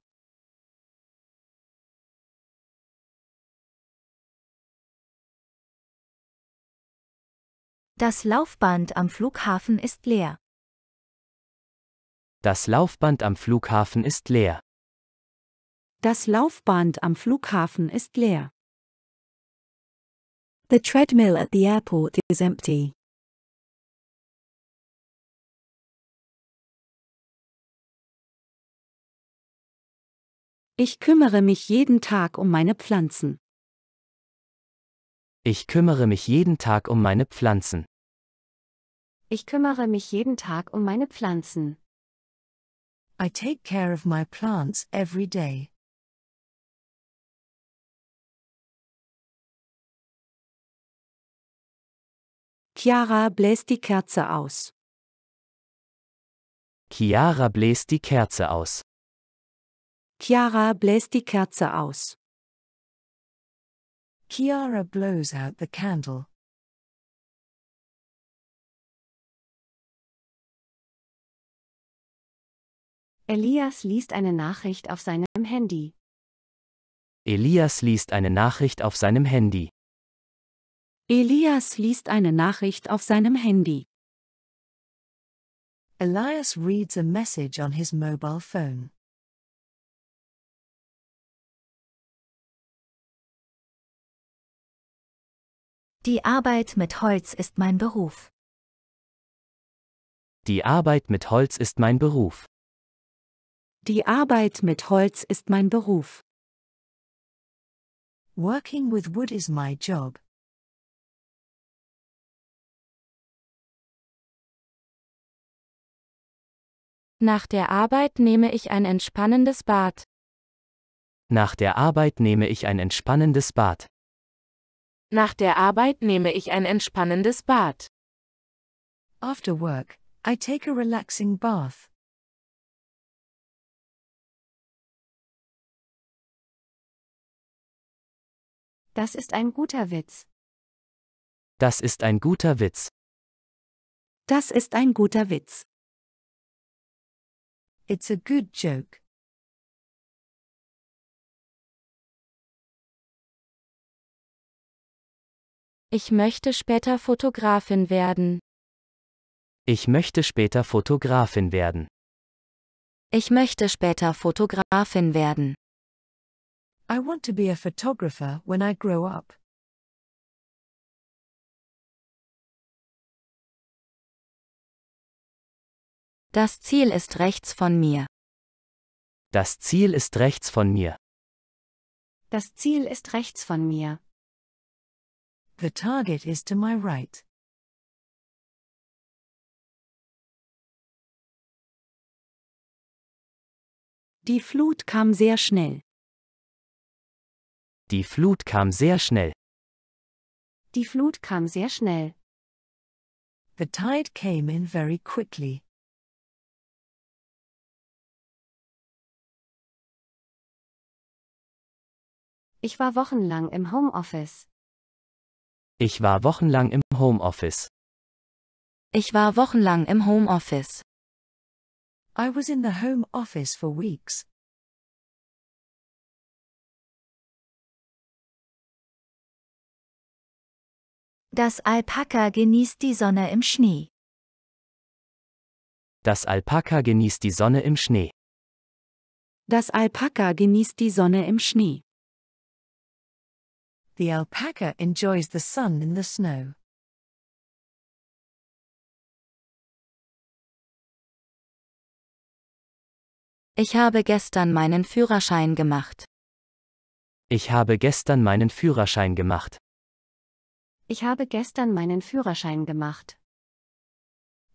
Das Laufband am Flughafen ist leer. Das Laufband am Flughafen ist leer. Das Laufband am Flughafen ist leer. The treadmill at the airport is empty. Ich kümmere mich jeden Tag um meine Pflanzen. Ich kümmere mich jeden Tag um meine Pflanzen. Ich kümmere mich jeden Tag um meine Pflanzen. I take care of my plants every day. Chiara bläst die Kerze aus. Chiara bläst die Kerze aus. Chiara bläst die Kerze aus. Chiara blows out the candle. Elias liest eine Nachricht auf seinem Handy. Elias liest eine Nachricht auf seinem Handy. Elias liest eine Nachricht auf seinem Handy. Elias reads a message on his mobile phone. Die Arbeit mit Holz ist mein Beruf. Die Arbeit mit Holz ist mein Beruf. Die Arbeit mit Holz ist mein Beruf. Working with wood is my job. Nach der Arbeit nehme ich ein entspannendes Bad. Nach der Arbeit nehme ich ein entspannendes Bad. Nach der Arbeit nehme ich ein entspannendes Bad. After work, I take a relaxing bath. Das ist ein guter Witz. Das ist ein guter Witz. Das ist ein guter Witz. It's a good joke. Ich möchte später Fotografin werden. Ich möchte später Fotografin werden. Ich möchte später Fotografin werden. I want to be a photographer when I grow up. Das Ziel ist rechts von mir. Das Ziel ist rechts von mir. Das Ziel ist rechts von mir. The target is to my right. Die Flut kam sehr schnell. Die Flut kam sehr schnell. Die Flut kam sehr schnell. The tide came in very quickly. Ich war wochenlang im Homeoffice. Ich war wochenlang im Homeoffice. Ich war wochenlang im Homeoffice. I was in the home office for weeks. Das Alpaka genießt die Sonne im Schnee. Das Alpaka genießt die Sonne im Schnee. Das Alpaka genießt die Sonne im Schnee. The alpaca enjoys the sun in the snow. Ich habe gestern meinen Führerschein gemacht. Ich habe gestern meinen Führerschein gemacht. Ich habe gestern meinen Führerschein gemacht.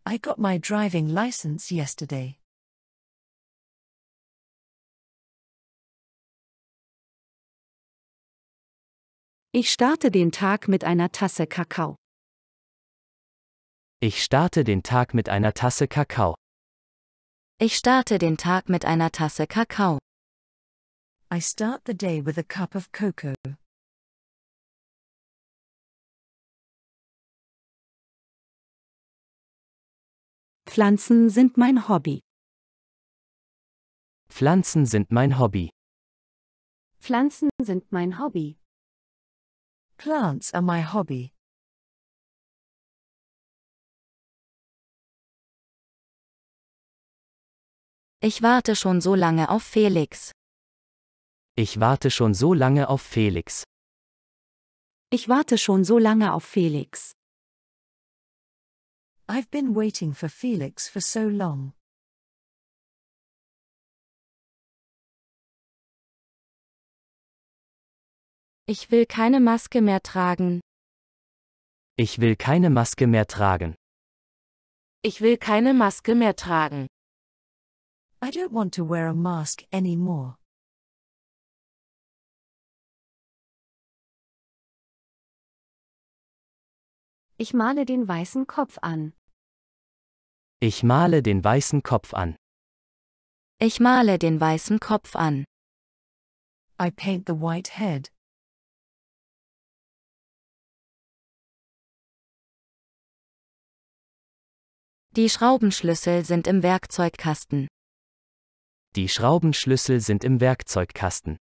I got my driving license yesterday. Ich starte den Tag mit einer Tasse Kakao. Ich starte den Tag mit einer Tasse Kakao. Ich starte den Tag mit einer Tasse Kakao. I start the day with a cup of cocoa. Pflanzen sind mein Hobby. Pflanzen sind mein Hobby. Pflanzen sind mein Hobby. Plants are my hobby. Ich warte schon so lange auf Felix. Ich warte schon so lange auf Felix. Ich warte schon so lange auf Felix. I've been waiting for Felix for so long. Ich will keine Maske mehr tragen. Ich will keine Maske mehr tragen. Ich will keine Maske mehr tragen. I don't want to wear a mask anymore. Ich male den weißen Kopf an. Ich male den weißen Kopf an. Ich male den weißen Kopf an. I paint the white head. Die Schraubenschlüssel sind im Werkzeugkasten. Die Schraubenschlüssel sind im Werkzeugkasten.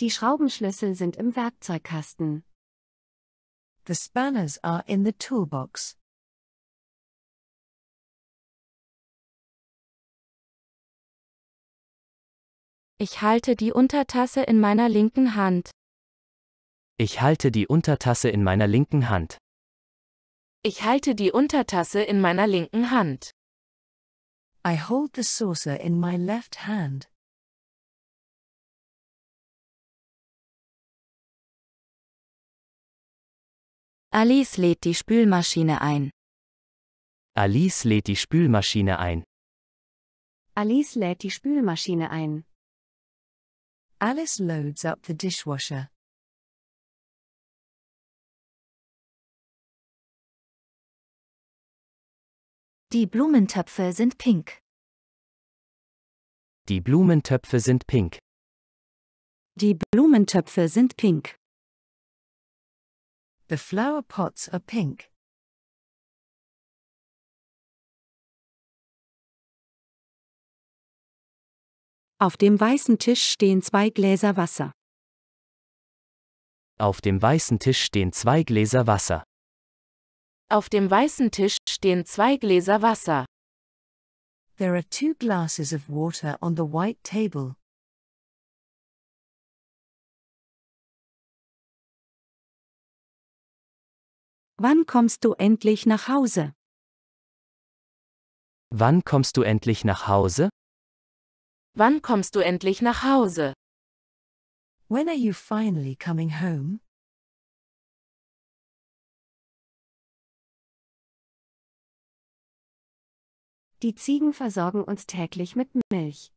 Die Schraubenschlüssel sind im Werkzeugkasten. The spanners are in the toolbox. Ich halte die Untertasse in meiner linken Hand. Ich halte die Untertasse in meiner linken Hand. Ich halte die Untertasse in meiner linken Hand. I hold the saucer in my left hand. Alice lädt die Spülmaschine ein. Alice lädt die Spülmaschine ein. Alice lädt die Spülmaschine ein. Alice loads up the dishwasher. Die Blumentöpfe sind pink. Die Blumentöpfe sind pink. Die Blumentöpfe sind pink. The flower pots are pink. Auf dem weißen Tisch stehen zwei Gläser Wasser. Auf dem weißen Tisch stehen zwei Gläser Wasser. Auf dem weißen Tisch stehen zwei Gläser Wasser. There are two glasses of water on the white table. Wann kommst du endlich nach Hause? Wann kommst du endlich nach Hause? Wann kommst du endlich nach Hause? When are you finally coming home? Die Ziegen versorgen uns täglich mit Milch.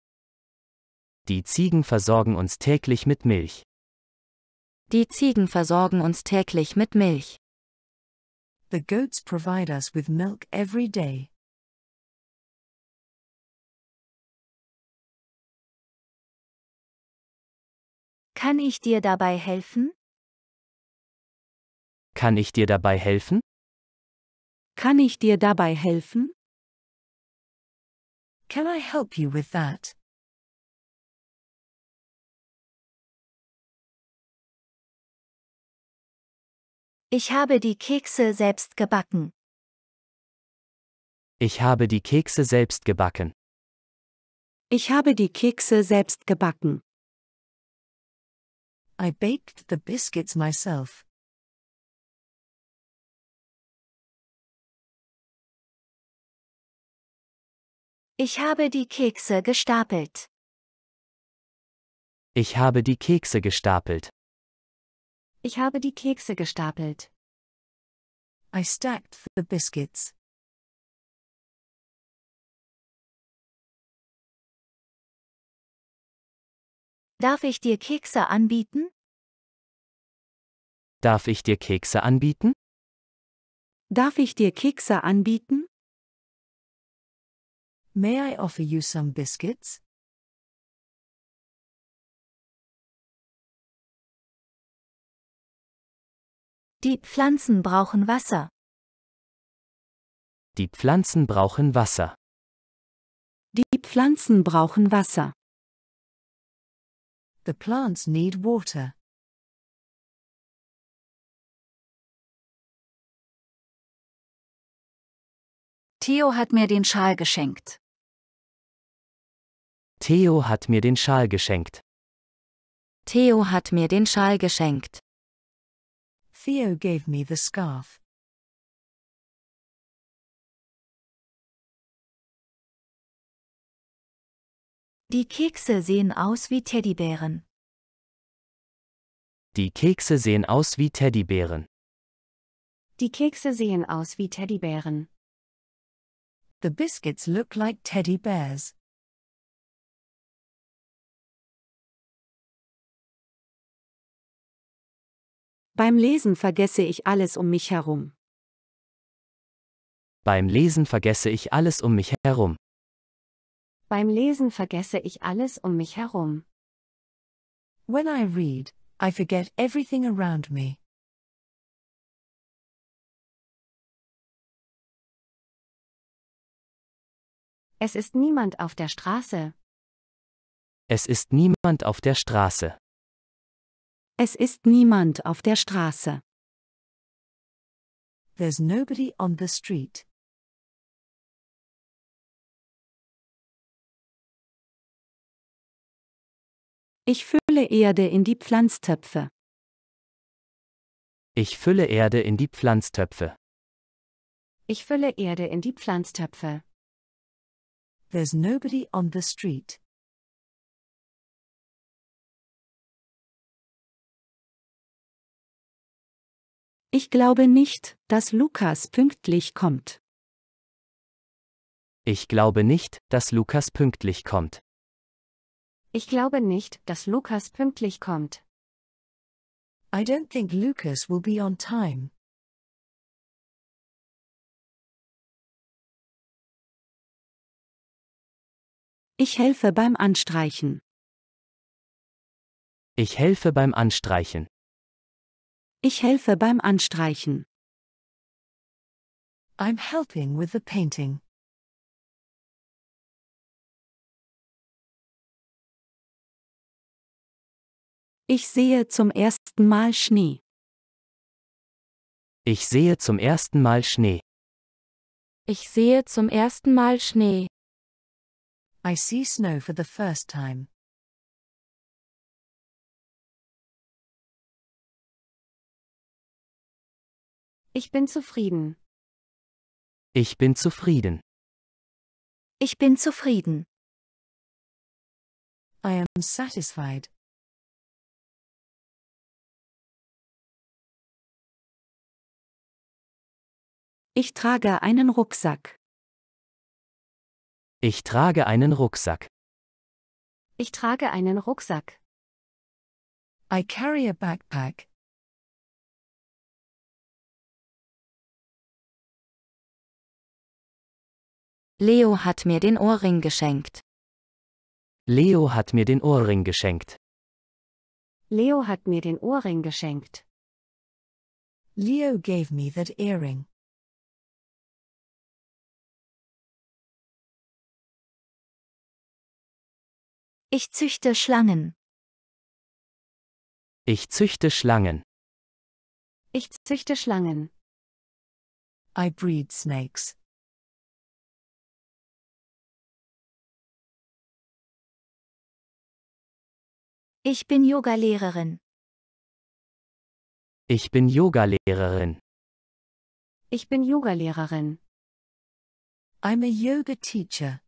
Die Ziegen versorgen uns täglich mit Milch. Die Ziegen versorgen uns täglich mit Milch. The goats provide us with milk every day. Kann ich dir dabei helfen? Kann ich dir dabei helfen? Kann ich dir dabei helfen? Can I help you with that? Ich habe die Kekse selbst gebacken. Ich habe die Kekse selbst gebacken. Ich habe die Kekse selbst gebacken. I baked the biscuits myself. Ich habe die Kekse gestapelt. Ich habe die Kekse gestapelt. Ich habe die Kekse gestapelt. I stacked the biscuits. Darf ich dir Kekse anbieten? Darf ich dir Kekse anbieten? Darf ich dir Kekse anbieten? May I offer you some biscuits? Die Pflanzen brauchen Wasser. Die Pflanzen brauchen Wasser. Die Pflanzen brauchen Wasser the plants need water. Theo hat mir den Schal geschenkt. Theo hat mir den Schal geschenkt. Theo hat mir den Schal geschenkt. Theo gave me the scarf. Die Kekse sehen aus wie Teddybären. Die Kekse sehen aus wie Teddybären. Die Kekse sehen aus wie Teddybären. The biscuits look like teddy bears. Beim Lesen vergesse ich alles um mich herum. Beim Lesen vergesse ich alles um mich herum. Beim Lesen vergesse ich alles um mich herum. When I read, I forget everything around me. Es ist niemand auf der Straße. Es ist niemand auf der Straße. Es ist niemand auf der Straße. There's nobody on the street. Ich fülle Erde in die Pflanztöpfe. Ich fülle Erde in die Pflanztöpfe. Ich fülle Erde in die Pflanztöpfe. There's nobody on the street. Ich glaube nicht, dass Lukas pünktlich kommt. Ich glaube nicht, dass Lukas pünktlich kommt. Ich glaube nicht, dass Lukas pünktlich kommt. I don't think Lucas will be on time. Ich helfe beim Anstreichen. Ich helfe beim Anstreichen. Ich helfe beim Anstreichen. I'm helping with the painting. Ich sehe zum ersten Mal Schnee. Ich sehe zum ersten Mal Schnee. Ich sehe zum ersten Mal Schnee. I see snow for the first time. Ich bin zufrieden. Ich bin zufrieden. Ich bin zufrieden. I am satisfied. Ich trage einen Rucksack. Ich trage einen Rucksack. Ich trage einen Rucksack. I carry a backpack. Leo hat mir den Ohrring geschenkt. Leo hat mir den Ohrring geschenkt. Leo hat mir den Ohrring geschenkt. Leo gave me that earring. Ich züchte Schlangen. Ich züchte Schlangen. Ich züchte Schlangen. I breed snakes. Ich bin Yogalehrerin. Ich bin Yogalehrerin. Ich bin Yogalehrerin. I'm a yoga teacher.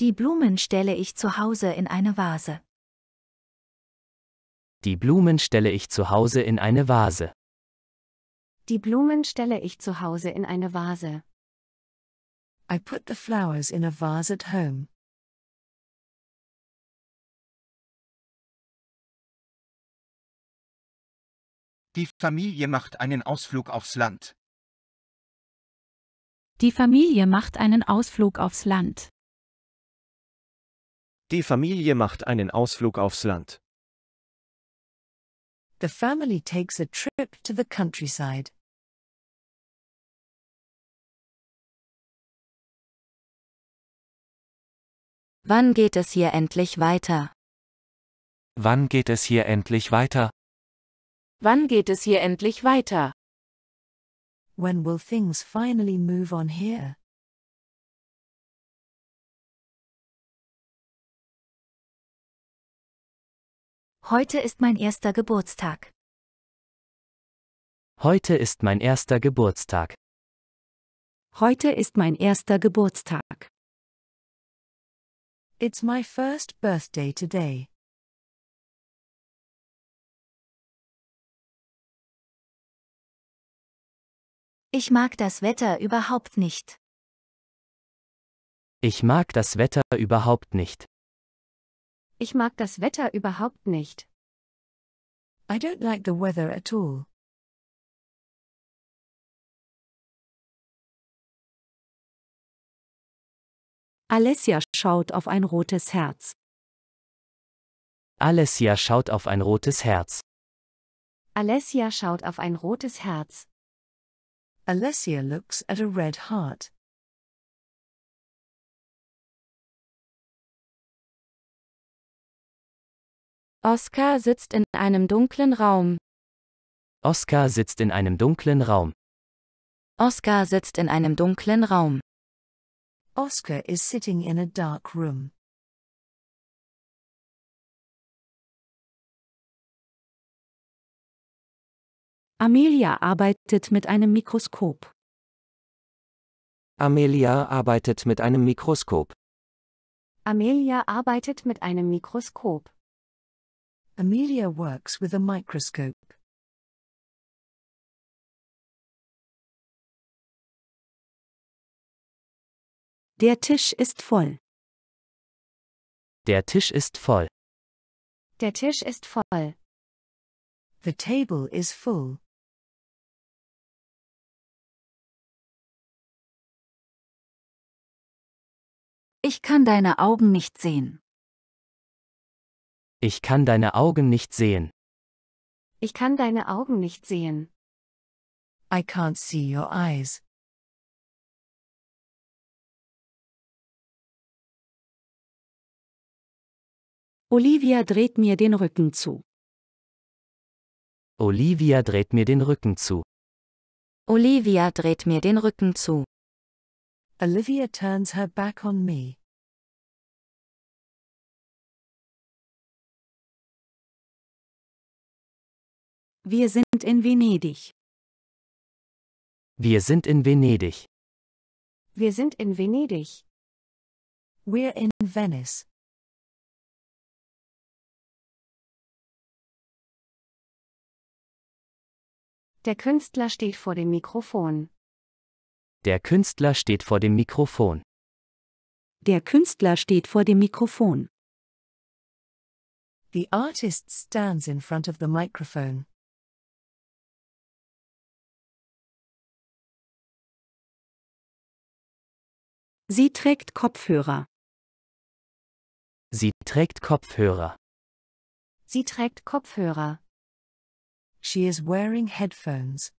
Die Blumen stelle ich zu Hause in eine Vase. Die Blumen stelle ich zu Hause in eine Vase. Die Blumen stelle ich zu Hause in eine Vase. I put the flowers in a vase at home. Die Familie macht einen Ausflug aufs Land. Die Familie macht einen Ausflug aufs Land. Die Familie macht einen Ausflug aufs Land. The family takes a trip to the countryside. Wann geht es hier endlich weiter? Wann geht es hier endlich weiter? Wann geht es hier endlich weiter? When will things finally move on here? Heute ist mein erster Geburtstag. Heute ist mein erster Geburtstag. Heute ist mein erster Geburtstag. It's my first birthday today. Ich mag das Wetter überhaupt nicht. Ich mag das Wetter überhaupt nicht. Ich mag das Wetter überhaupt nicht. I don't like the weather at all. Alessia schaut auf ein rotes Herz. Alessia schaut auf ein rotes Herz. Alessia schaut auf ein rotes Herz. Alessia looks at a red heart. Oscar sitzt in einem dunklen Raum. Oscar sitzt in einem dunklen Raum. Oscar sitzt in einem dunklen Raum. Oscar is sitting in a dark room. Amelia arbeitet mit einem Mikroskop. Amelia arbeitet mit einem Mikroskop. Amelia arbeitet mit einem Mikroskop. Amelia works with a microscope. Der Tisch ist voll. Der Tisch ist voll. Der Tisch ist voll. The table is full. Ich kann deine Augen nicht sehen. Ich kann deine Augen nicht sehen. Ich kann deine Augen nicht sehen. I can't see your eyes. Olivia dreht mir den Rücken zu. Olivia dreht mir den Rücken zu. Olivia dreht mir den Rücken zu. Olivia turns her back on me. Wir sind in Venedig. Wir sind in Venedig. Wir sind in Venedig. We're in Venice. Der Künstler steht vor dem Mikrofon. Der Künstler steht vor dem Mikrofon. Der Künstler steht vor dem Mikrofon. The artist stands in front of the microphone. Sie trägt Kopfhörer. Sie trägt Kopfhörer. Sie trägt Kopfhörer. She is wearing headphones.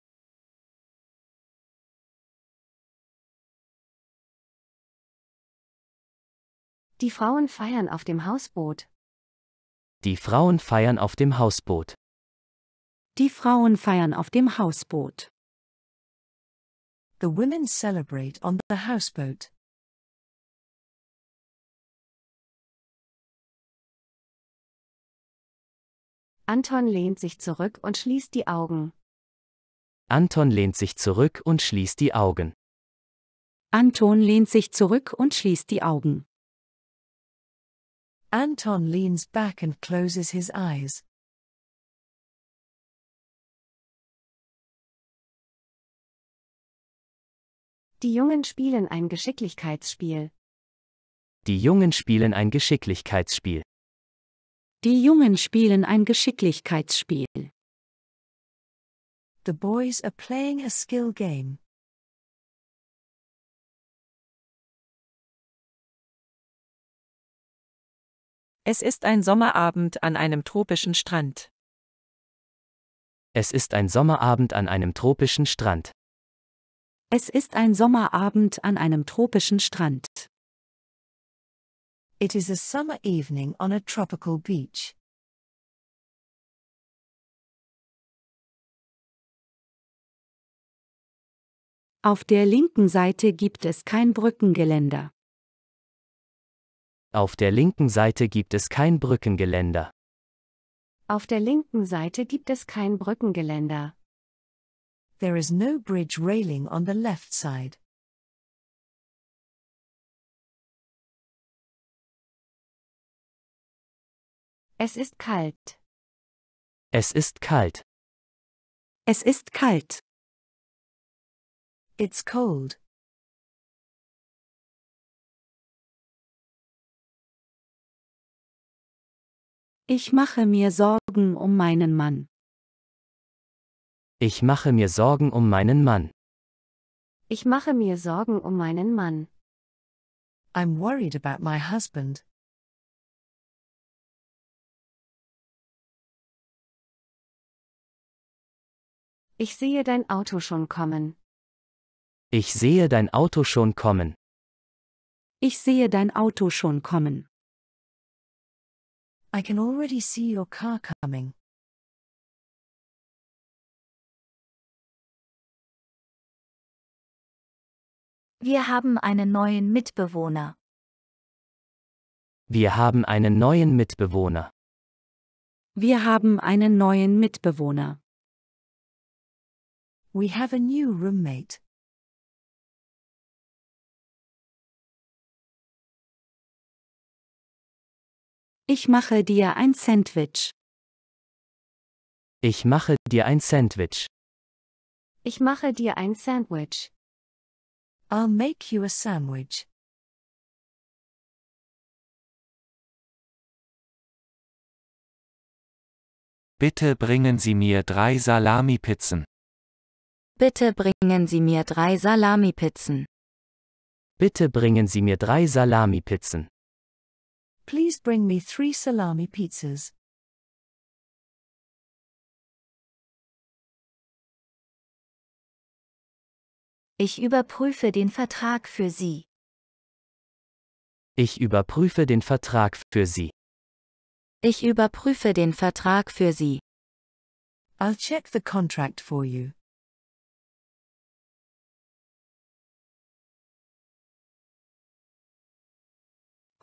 Die Frauen feiern auf dem Hausboot. Die Frauen feiern auf dem Hausboot. Die Frauen feiern auf dem Hausboot. The women celebrate on the houseboat. Anton lehnt sich zurück und schließt die Augen. Anton lehnt sich zurück und schließt die Augen. Anton lehnt sich zurück und schließt die Augen. Anton leans back and closes his eyes. Die Jungen spielen ein Geschicklichkeitsspiel. Die Jungen spielen ein Geschicklichkeitsspiel. Die Jungen spielen ein Geschicklichkeitsspiel. The boys are playing a skill game. Es ist ein Sommerabend an einem tropischen Strand. Es ist ein Sommerabend an einem tropischen Strand. Es ist ein Sommerabend an einem tropischen Strand. It is a summer evening on a tropical beach. Auf der linken Seite gibt es kein Brückengeländer. Auf der linken Seite gibt es kein Brückengeländer. Auf der linken Seite gibt es kein Brückengeländer. There is no bridge railing on the left side. Es ist kalt. Es ist kalt. Es ist kalt. It's cold. Ich mache mir Sorgen um meinen Mann. Ich mache mir Sorgen um meinen Mann. Ich mache mir Sorgen um meinen Mann. I'm worried about my husband. Ich sehe dein Auto schon kommen. Ich sehe dein Auto schon kommen. Ich sehe dein Auto schon kommen. I can already see your car coming. Wir haben einen neuen Mitbewohner. Wir haben einen neuen Mitbewohner. Wir haben einen neuen Mitbewohner. We have a new roommate. Ich mache dir ein Sandwich. Ich mache dir ein Sandwich. Ich mache dir ein Sandwich. I'll make you a sandwich. Bitte bringen Sie mir drei Salami-Pizzen. Bitte bringen Sie mir drei salami Bitte bringen Sie mir drei salami Please bring me three salami pizzas. Ich überprüfe den Vertrag für Sie. Ich überprüfe den Vertrag für Sie. Ich überprüfe den Vertrag für Sie. I'll check the contract for you.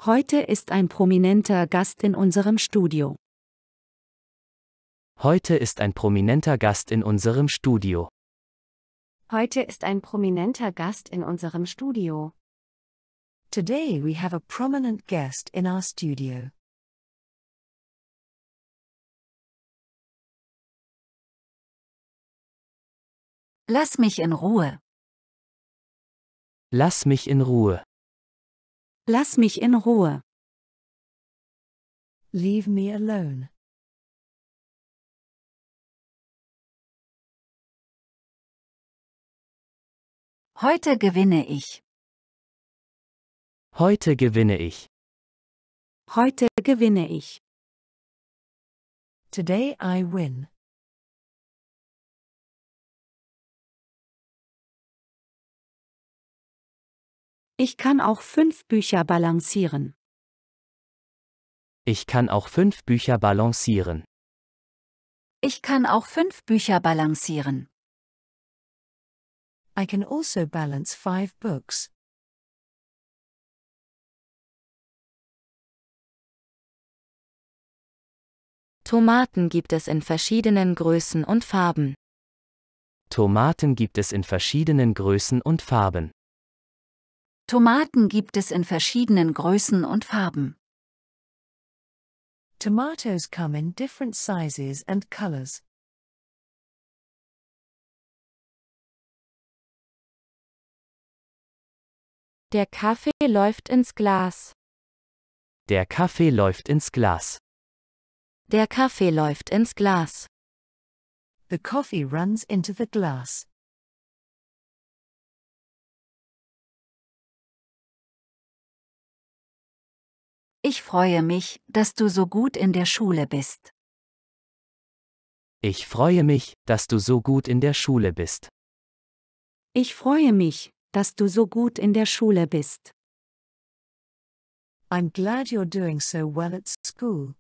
Heute ist ein prominenter Gast in unserem Studio. Heute ist ein prominenter Gast in unserem Studio. Heute ist ein prominenter Gast in unserem Studio. Today we have a prominent guest in our studio. Lass mich in Ruhe. Lass mich in Ruhe. Lass mich in Ruhe. Leave me alone. Heute gewinne ich. Heute gewinne ich. Heute gewinne ich. Today I win. Ich kann auch fünf Bücher balancieren. Ich kann auch fünf Bücher balancieren. Ich kann auch fünf Bücher balancieren. I can also balance five books. Tomaten gibt es in verschiedenen Größen und Farben. Tomaten gibt es in verschiedenen Größen und Farben. Tomaten gibt es in verschiedenen Größen und Farben. Tomatoes come in different sizes and colors. Der Kaffee läuft ins Glas. Der Kaffee läuft ins Glas. Der Kaffee läuft ins Glas. The coffee runs into the glass. Ich freue mich, dass du so gut in der Schule bist. Ich freue mich, dass du so gut in der Schule bist. Ich freue mich, dass du so gut in der Schule bist. I'm glad you're doing so well at school.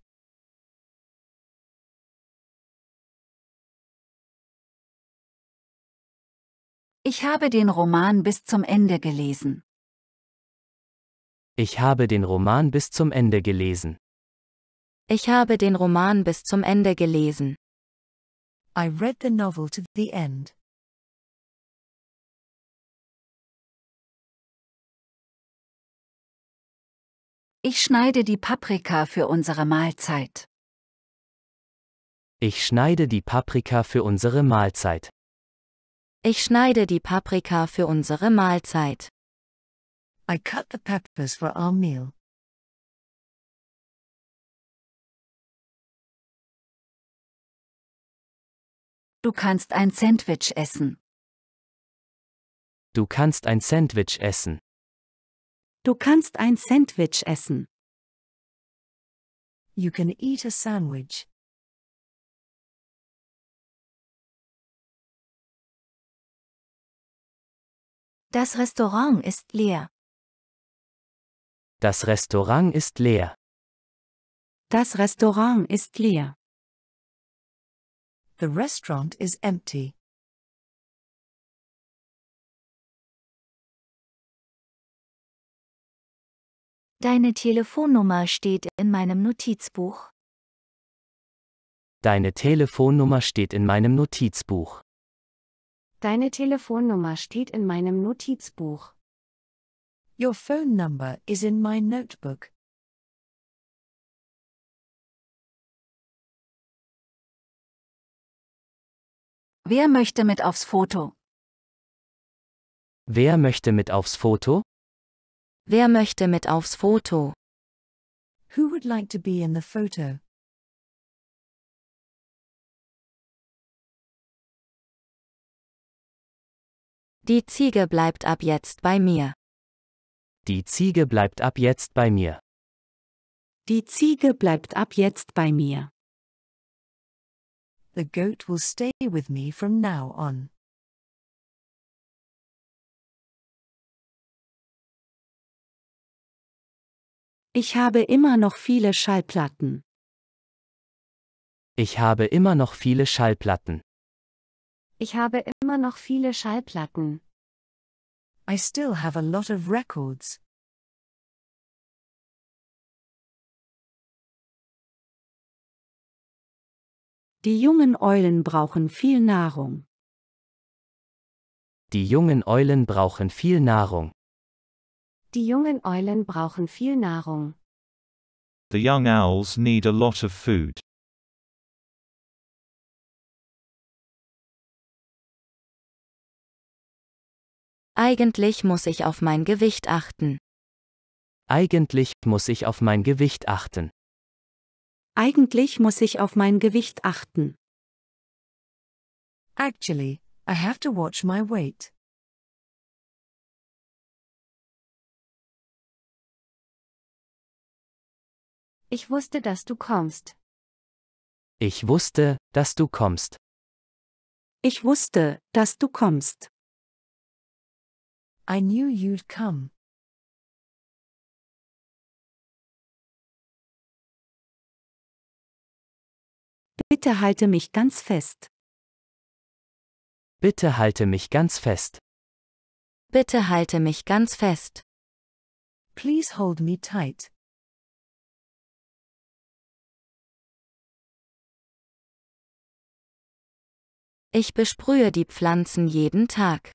Ich habe den Roman bis zum Ende gelesen. Ich habe den Roman bis zum Ende gelesen. Ich habe den Roman bis zum Ende gelesen. I read the novel to the end. Ich schneide die Paprika für unsere Mahlzeit. Ich schneide die Paprika für unsere Mahlzeit. Ich schneide die Paprika für unsere Mahlzeit. I cut the peppers for our meal. Du kannst ein Sandwich essen. Du kannst ein Sandwich essen. Du kannst ein Sandwich essen. You can eat a sandwich. Das Restaurant ist leer. Das Restaurant ist leer. Das Restaurant ist leer. The restaurant is empty. Deine Telefonnummer steht in meinem Notizbuch. Deine Telefonnummer steht in meinem Notizbuch. Deine Telefonnummer steht in meinem Notizbuch. Your phone number is in my notebook. Wer möchte mit aufs Foto? Wer möchte mit aufs Foto? Wer möchte mit aufs Foto? Who would like to be in the photo? Die Ziege bleibt ab jetzt bei mir. Die Ziege bleibt ab jetzt bei mir. Die Ziege bleibt ab jetzt bei mir. The goat will stay with me from now on. Ich habe immer noch viele Schallplatten. Ich habe immer noch viele Schallplatten. Ich habe immer noch viele Schallplatten. I still have a lot of records. Die jungen Eulen brauchen viel Nahrung. Die jungen Eulen brauchen viel Nahrung. Die jungen Eulen brauchen viel Nahrung. The young owls need a lot of food. Eigentlich muss ich auf mein Gewicht achten. Eigentlich muss ich auf mein Gewicht achten. Eigentlich muss ich auf mein Gewicht achten. Actually, I have to watch my weight. Ich wusste, dass du kommst. Ich wusste, dass du kommst. Ich wusste, dass du kommst. I knew you'd come. Bitte halte mich ganz fest. Bitte halte mich ganz fest. Bitte halte mich ganz fest. Please hold me tight. Ich besprühe die Pflanzen jeden Tag.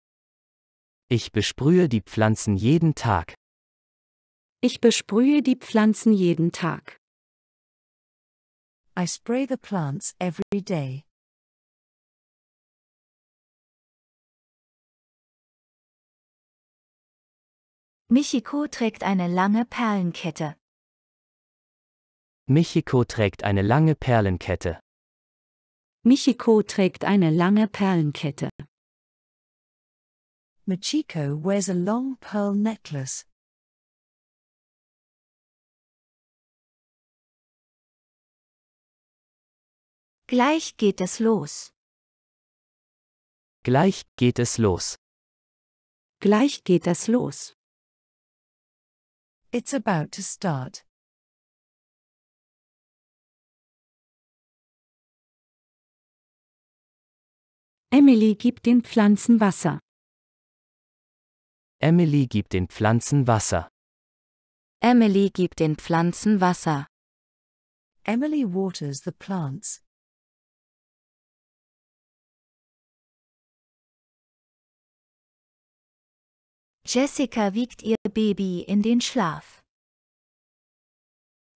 Ich besprühe die Pflanzen jeden Tag. Ich besprühe die Pflanzen jeden Tag. I spray the plants every day. Michiko trägt eine lange Perlenkette. Michiko trägt eine lange Perlenkette. Michiko trägt eine lange Perlenkette. Machiko wears a long pearl necklace. Gleich geht es los. Gleich geht es los. Gleich geht es los. It's about to start. Emily gibt den Pflanzen Wasser. Emily gibt den Pflanzen Wasser. Emily gibt den Pflanzen Wasser. Emily waters the plants. Jessica wiegt ihr Baby in den Schlaf.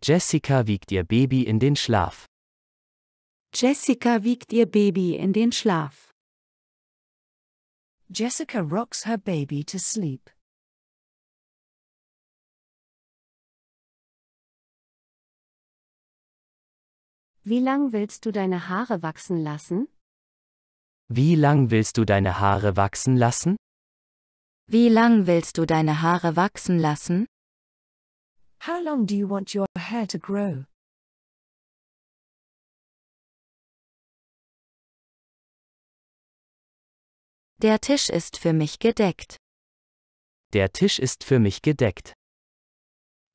Jessica wiegt ihr Baby in den Schlaf. Jessica wiegt ihr Baby in den Schlaf. Jessica rocks her baby to sleep. Wie lang willst du deine Haare wachsen lassen? Wie lang willst du deine Haare wachsen lassen? Wie lang willst du deine Haare wachsen lassen? How long do you want your hair to grow? Der Tisch ist für mich gedeckt. Der Tisch ist für mich gedeckt.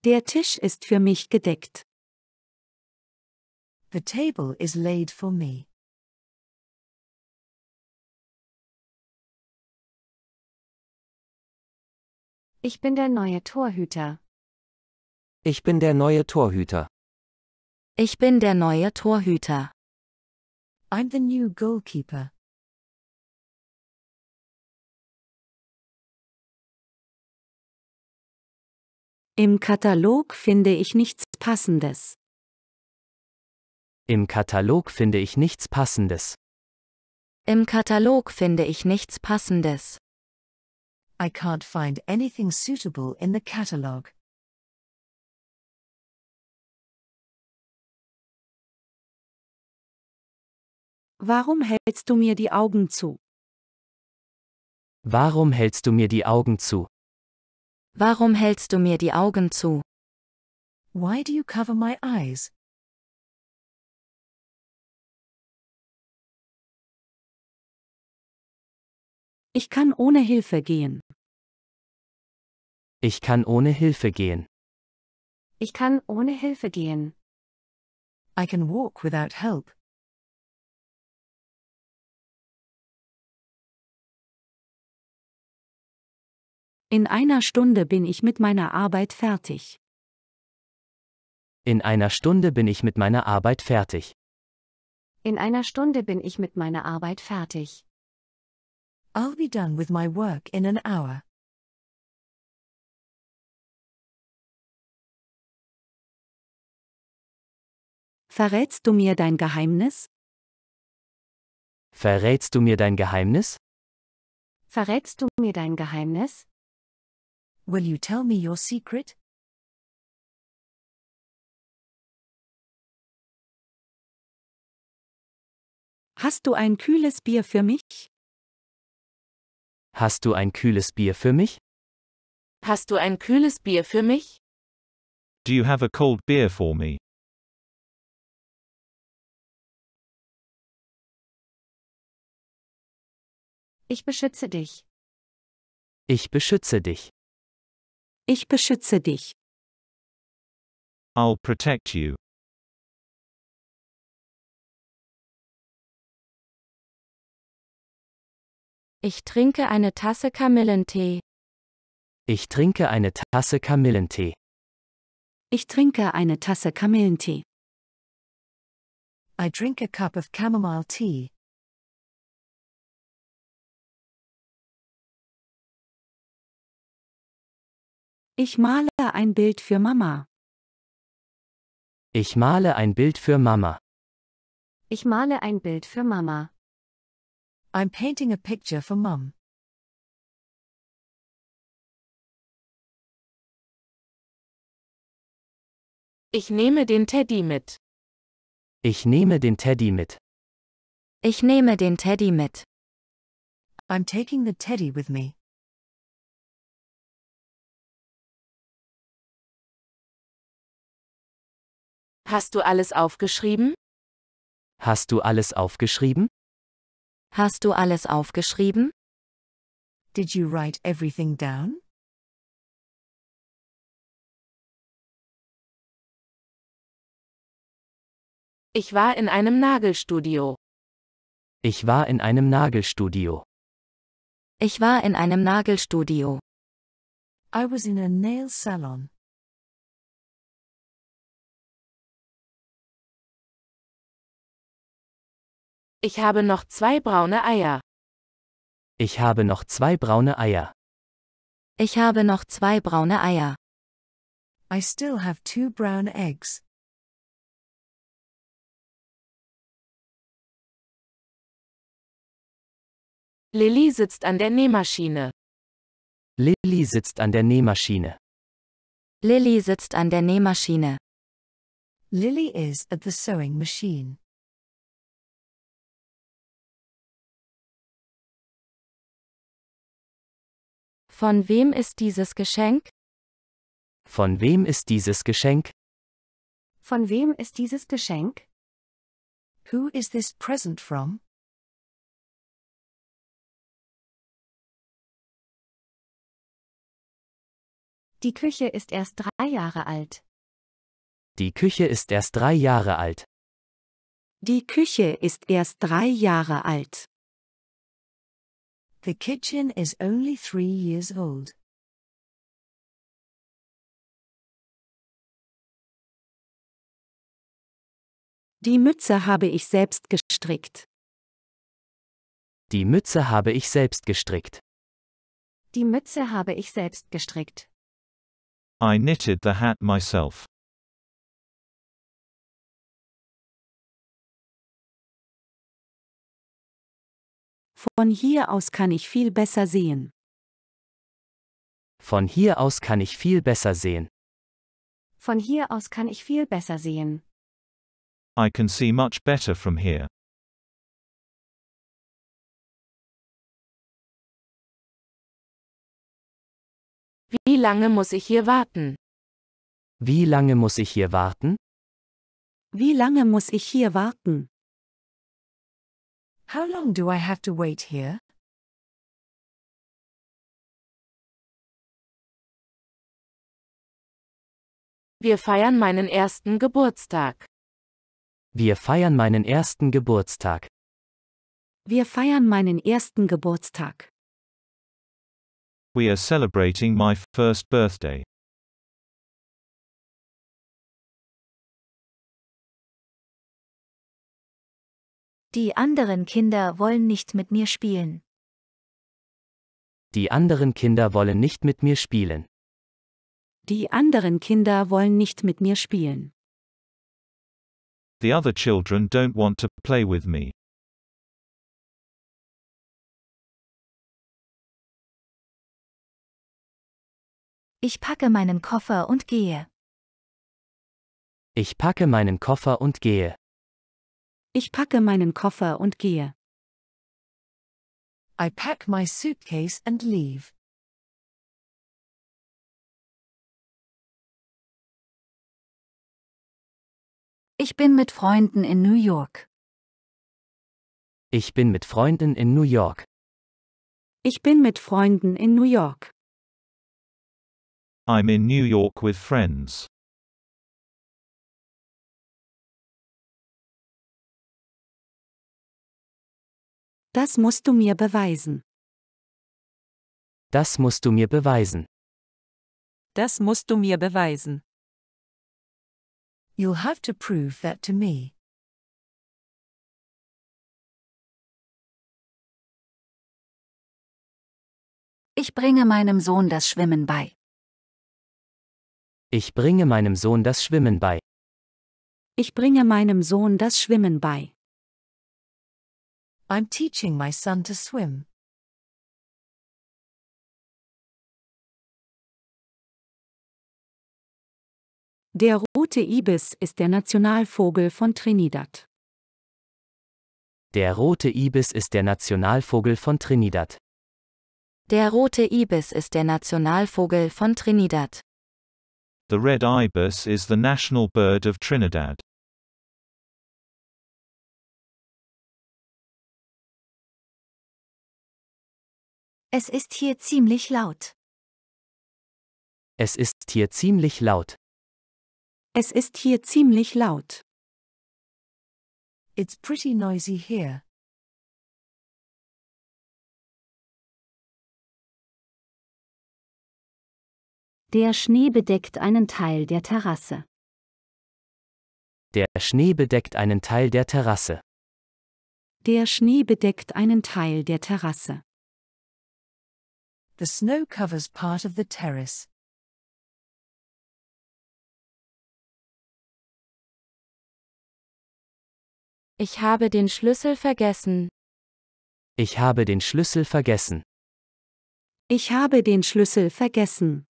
Der Tisch ist für mich gedeckt. The table is laid for me. Ich bin der neue Torhüter. Ich bin der neue Torhüter. Ich bin der neue Torhüter. I'm the new goalkeeper. Im Katalog finde ich nichts Passendes. Im Katalog finde ich nichts Passendes. Im Katalog finde ich nichts Passendes. I can't find anything suitable in the catalog. Warum hältst du mir die Augen zu? Warum hältst du mir die Augen zu? Warum hältst du mir die Augen zu? Why do you cover my eyes? Ich kann ohne Hilfe gehen. Ich kann ohne Hilfe gehen. Ich kann ohne Hilfe gehen. I can walk without help. In einer Stunde bin ich mit meiner Arbeit fertig. In einer Stunde bin ich mit meiner Arbeit fertig. In einer Stunde bin ich mit meiner Arbeit fertig. I'll be done with my work in an hour. Verrätst du mir dein Geheimnis? Verrätst du mir dein Geheimnis? Verrätst du mir dein Geheimnis? Will you tell me your secret? Hast du ein kühles Bier für mich? Hast du ein kühles Bier für mich? Hast du ein kühles Bier für mich? Do you have a cold beer for me? Ich beschütze dich. Ich beschütze dich. Ich beschütze dich. I'll protect you. Ich trinke eine Tasse Kamillentee. Ich trinke eine Tasse Kamillentee. Ich trinke eine Tasse Kamillentee. I drink a cup of chamomile tea. Ich male ein Bild für Mama. Ich male ein Bild für Mama. Ich male ein Bild für Mama. I'm painting a picture for Mom. Ich nehme den Teddy mit. Ich nehme den Teddy mit. Ich nehme den Teddy mit. I'm taking the teddy with me. Hast du alles aufgeschrieben? Hast du alles aufgeschrieben? Hast du alles aufgeschrieben? Did you write everything down? Ich war in einem Nagelstudio. Ich war in einem Nagelstudio. Ich war in einem Nagelstudio. I was in a nail salon. Ich habe noch zwei braune Eier. Ich habe noch zwei braune Eier. Ich habe noch zwei braune Eier. I still have two brown eggs. Lilly sitzt an der Nähmaschine. Lilly sitzt an der Nähmaschine. Lilly sitzt an der Nähmaschine. Lily is at the sewing machine. Von wem ist dieses Geschenk? Von wem ist dieses Geschenk? Von wem ist dieses Geschenk? Who is this present from? Die Küche ist erst drei Jahre alt. Die Küche ist erst drei Jahre alt. Die Küche ist erst drei Jahre alt. The kitchen is only three years old. Die Mütze habe ich selbst gestrickt. Die Mütze habe ich selbst gestrickt. Die Mütze habe ich selbst gestrickt. I knitted the hat myself. Von hier aus kann ich viel besser sehen. Von hier aus kann ich viel besser sehen. Von hier aus kann ich viel besser sehen. I can see much better from here. Wie lange muss ich hier warten? Wie lange muss ich hier warten? Wie lange muss ich hier warten? How long do I have to wait here? Wir feiern meinen ersten Geburtstag. Wir feiern meinen ersten Geburtstag. Wir feiern meinen ersten Geburtstag. We are celebrating my first birthday. Die anderen Kinder wollen nicht mit mir spielen. Die anderen Kinder wollen nicht mit mir spielen. Die anderen Kinder wollen nicht mit mir spielen. The other children don't want to play with me. Ich packe meinen Koffer und gehe. Ich packe meinen Koffer und gehe. Ich packe meinen Koffer und gehe. I pack my suitcase and leave. Ich bin mit Freunden in New York. Ich bin mit Freunden in New York. Ich bin mit Freunden in New York. I'm in New York with friends. Das musst du mir beweisen. Das musst du mir beweisen. Das musst du mir beweisen. You'll have to prove that to me. Ich bringe meinem Sohn das Schwimmen bei. Ich bringe meinem Sohn das Schwimmen bei. Ich bringe meinem Sohn das Schwimmen bei. I'm teaching my son to swim. Der rote Ibis ist der Nationalvogel von Trinidad. Der rote Ibis ist der Nationalvogel von Trinidad. Der rote Ibis ist der Nationalvogel von Trinidad. The red ibis is the national bird of Trinidad. Es ist hier ziemlich laut. Es ist hier ziemlich laut. Es ist hier ziemlich laut. It's pretty noisy here. Der Schnee bedeckt einen Teil der Terrasse. Der Schnee bedeckt einen Teil der Terrasse. Der Schnee bedeckt einen Teil der Terrasse the snow covers part of the terrace. Ich habe den Schlüssel vergessen. Ich habe den Schlüssel vergessen. Ich habe den Schlüssel vergessen.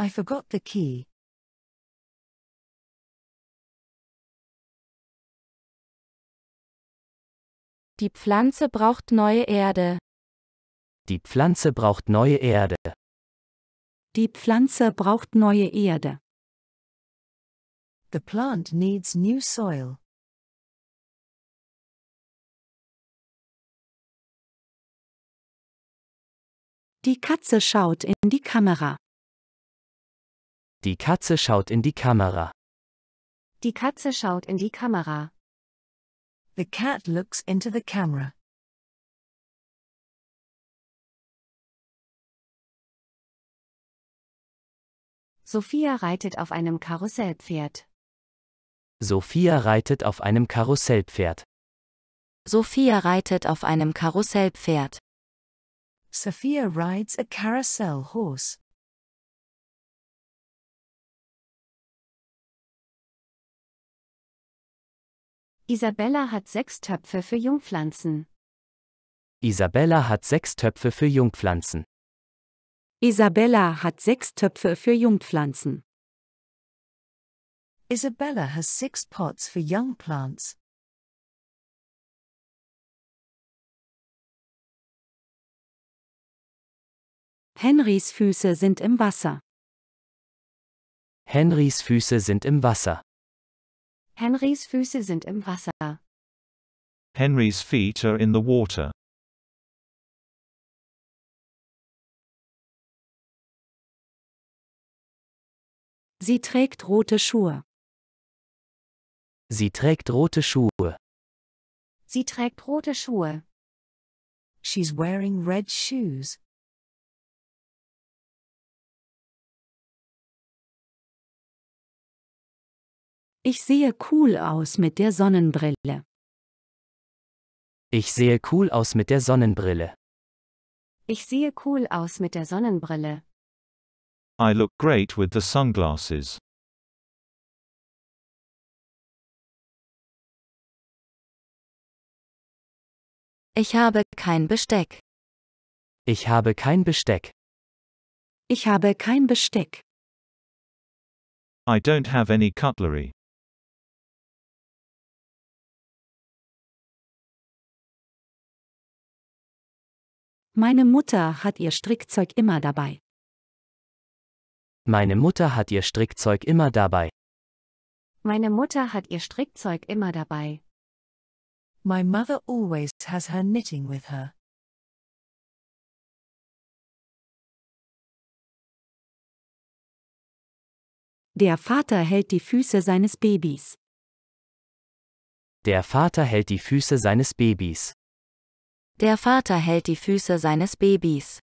I forgot the key. Die Pflanze braucht neue Erde. Die Pflanze braucht neue Erde. Die Pflanze braucht neue Erde. The plant needs new soil. Die Katze schaut in die Kamera. Die Katze schaut in die Kamera. Die Katze schaut in die Kamera. The cat looks into the camera. Sophia reitet auf einem Karussellpferd. Sophia reitet auf einem Karussellpferd. Sophia reitet auf einem Karussellpferd. Sophia rides a carousel horse. Isabella hat sechs Töpfe für Jungpflanzen. Isabella hat sechs Töpfe für Jungpflanzen. Isabella hat sechs Töpfe für Jungpflanzen. Isabella has six pots for young plants. Henrys Füße sind im Wasser. Henrys Füße sind im Wasser. Henrys Füße sind im Wasser. Henry's feet are in the water. Sie trägt rote Schuhe. Sie trägt rote Schuhe. Sie trägt rote Schuhe. She's wearing red shoes. Ich sehe cool aus mit der Sonnenbrille. Ich sehe cool aus mit der Sonnenbrille. Ich sehe cool aus mit der Sonnenbrille. I look great with the sunglasses. Ich habe kein Besteck. Ich habe kein Besteck. Ich habe kein Besteck. I don't have any cutlery. Meine Mutter hat ihr Strickzeug immer dabei. Meine Mutter hat ihr Strickzeug immer dabei. Meine Mutter hat ihr Strickzeug immer dabei. My mother always has her knitting with her. Der Vater hält die Füße seines Babys. Der Vater hält die Füße seines Babys. Der Vater hält die Füße seines Babys.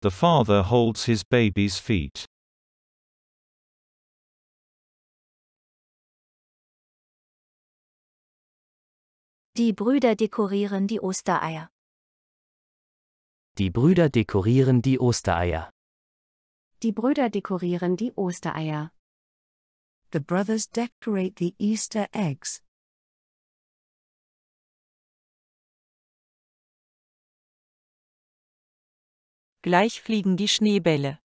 The father holds his baby's feet. Die Brüder dekorieren die Ostereier. Die Brüder dekorieren die Ostereier. Die Brüder dekorieren die Ostereier. The brothers decorate the Easter eggs. Gleich fliegen die Schneebälle.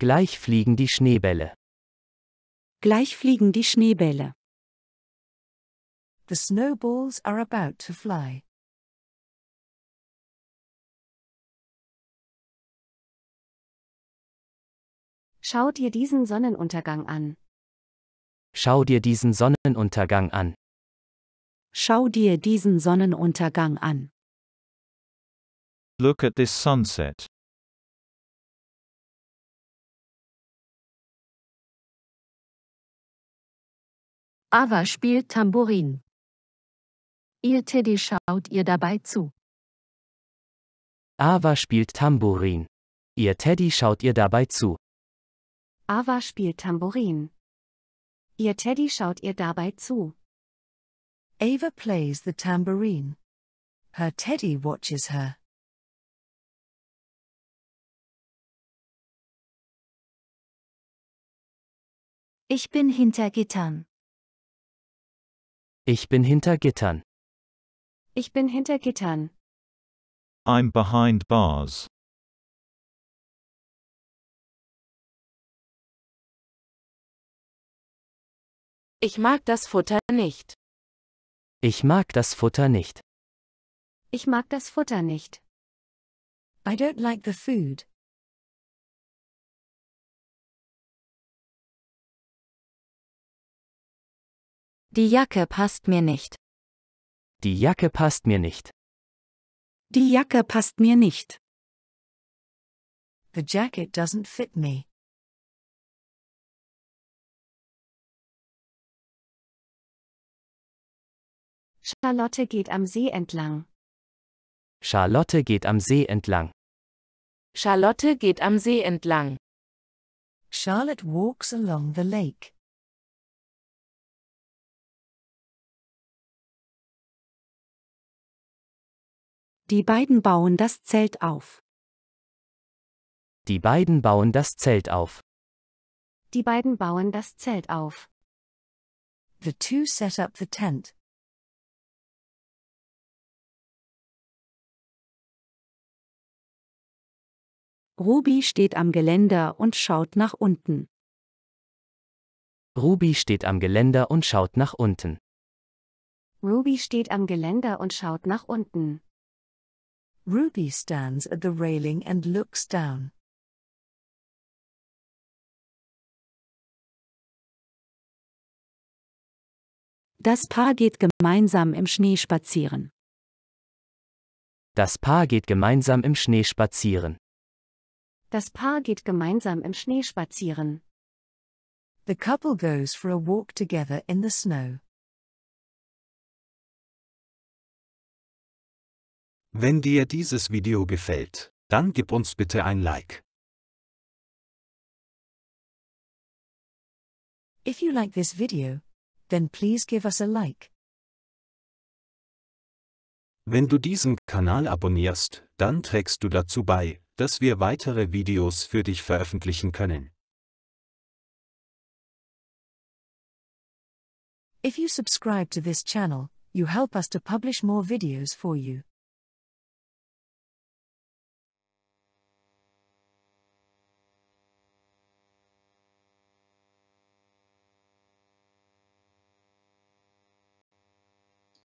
Gleich fliegen die Schneebälle. Gleich fliegen die Schneebälle. The snowballs are about to fly. Schau dir diesen Sonnenuntergang an. Schau dir diesen Sonnenuntergang an. Schau dir diesen Sonnenuntergang an. Look at this sunset. Ava spielt Tambourin. Ihr Teddy schaut ihr dabei zu. Ava spielt Tambourin. Ihr Teddy schaut ihr dabei zu. Ava spielt Tambourin. Ihr Teddy schaut ihr dabei zu. Ava plays the tambourine. Her Teddy watches her. Ich bin hinter Gittern. Ich bin hinter Gittern. Ich bin hinter Gittern. I'm behind bars. Ich mag das Futter nicht. Ich mag das Futter nicht. Ich mag das Futter nicht. I don't like the food. Die Jacke passt mir nicht. Die Jacke passt mir nicht. Die Jacke passt mir nicht. The jacket doesn't fit me. Charlotte geht am See entlang. Charlotte geht am See entlang. Charlotte geht am See entlang. Charlotte walks along the lake. Die beiden bauen das Zelt auf. Die beiden bauen das Zelt auf. Die beiden bauen das Zelt auf. The two set up the tent. Ruby steht am Geländer und schaut nach unten. Ruby steht am Geländer und schaut nach unten. Ruby steht am Geländer und schaut nach unten. Ruby stands at the railing and looks down. Das Paar geht gemeinsam im Schnee spazieren. Das Paar geht gemeinsam im Schnee spazieren. Das Paar geht gemeinsam im Schnee spazieren. The couple goes for a walk together in the snow. Wenn dir dieses Video gefällt, dann gib uns bitte ein Like. If you like this video, then please give us a like. Wenn du diesen Kanal abonnierst, dann trägst du dazu bei, dass wir weitere Videos für dich veröffentlichen können. If you subscribe to this channel, you help us to publish more videos for you.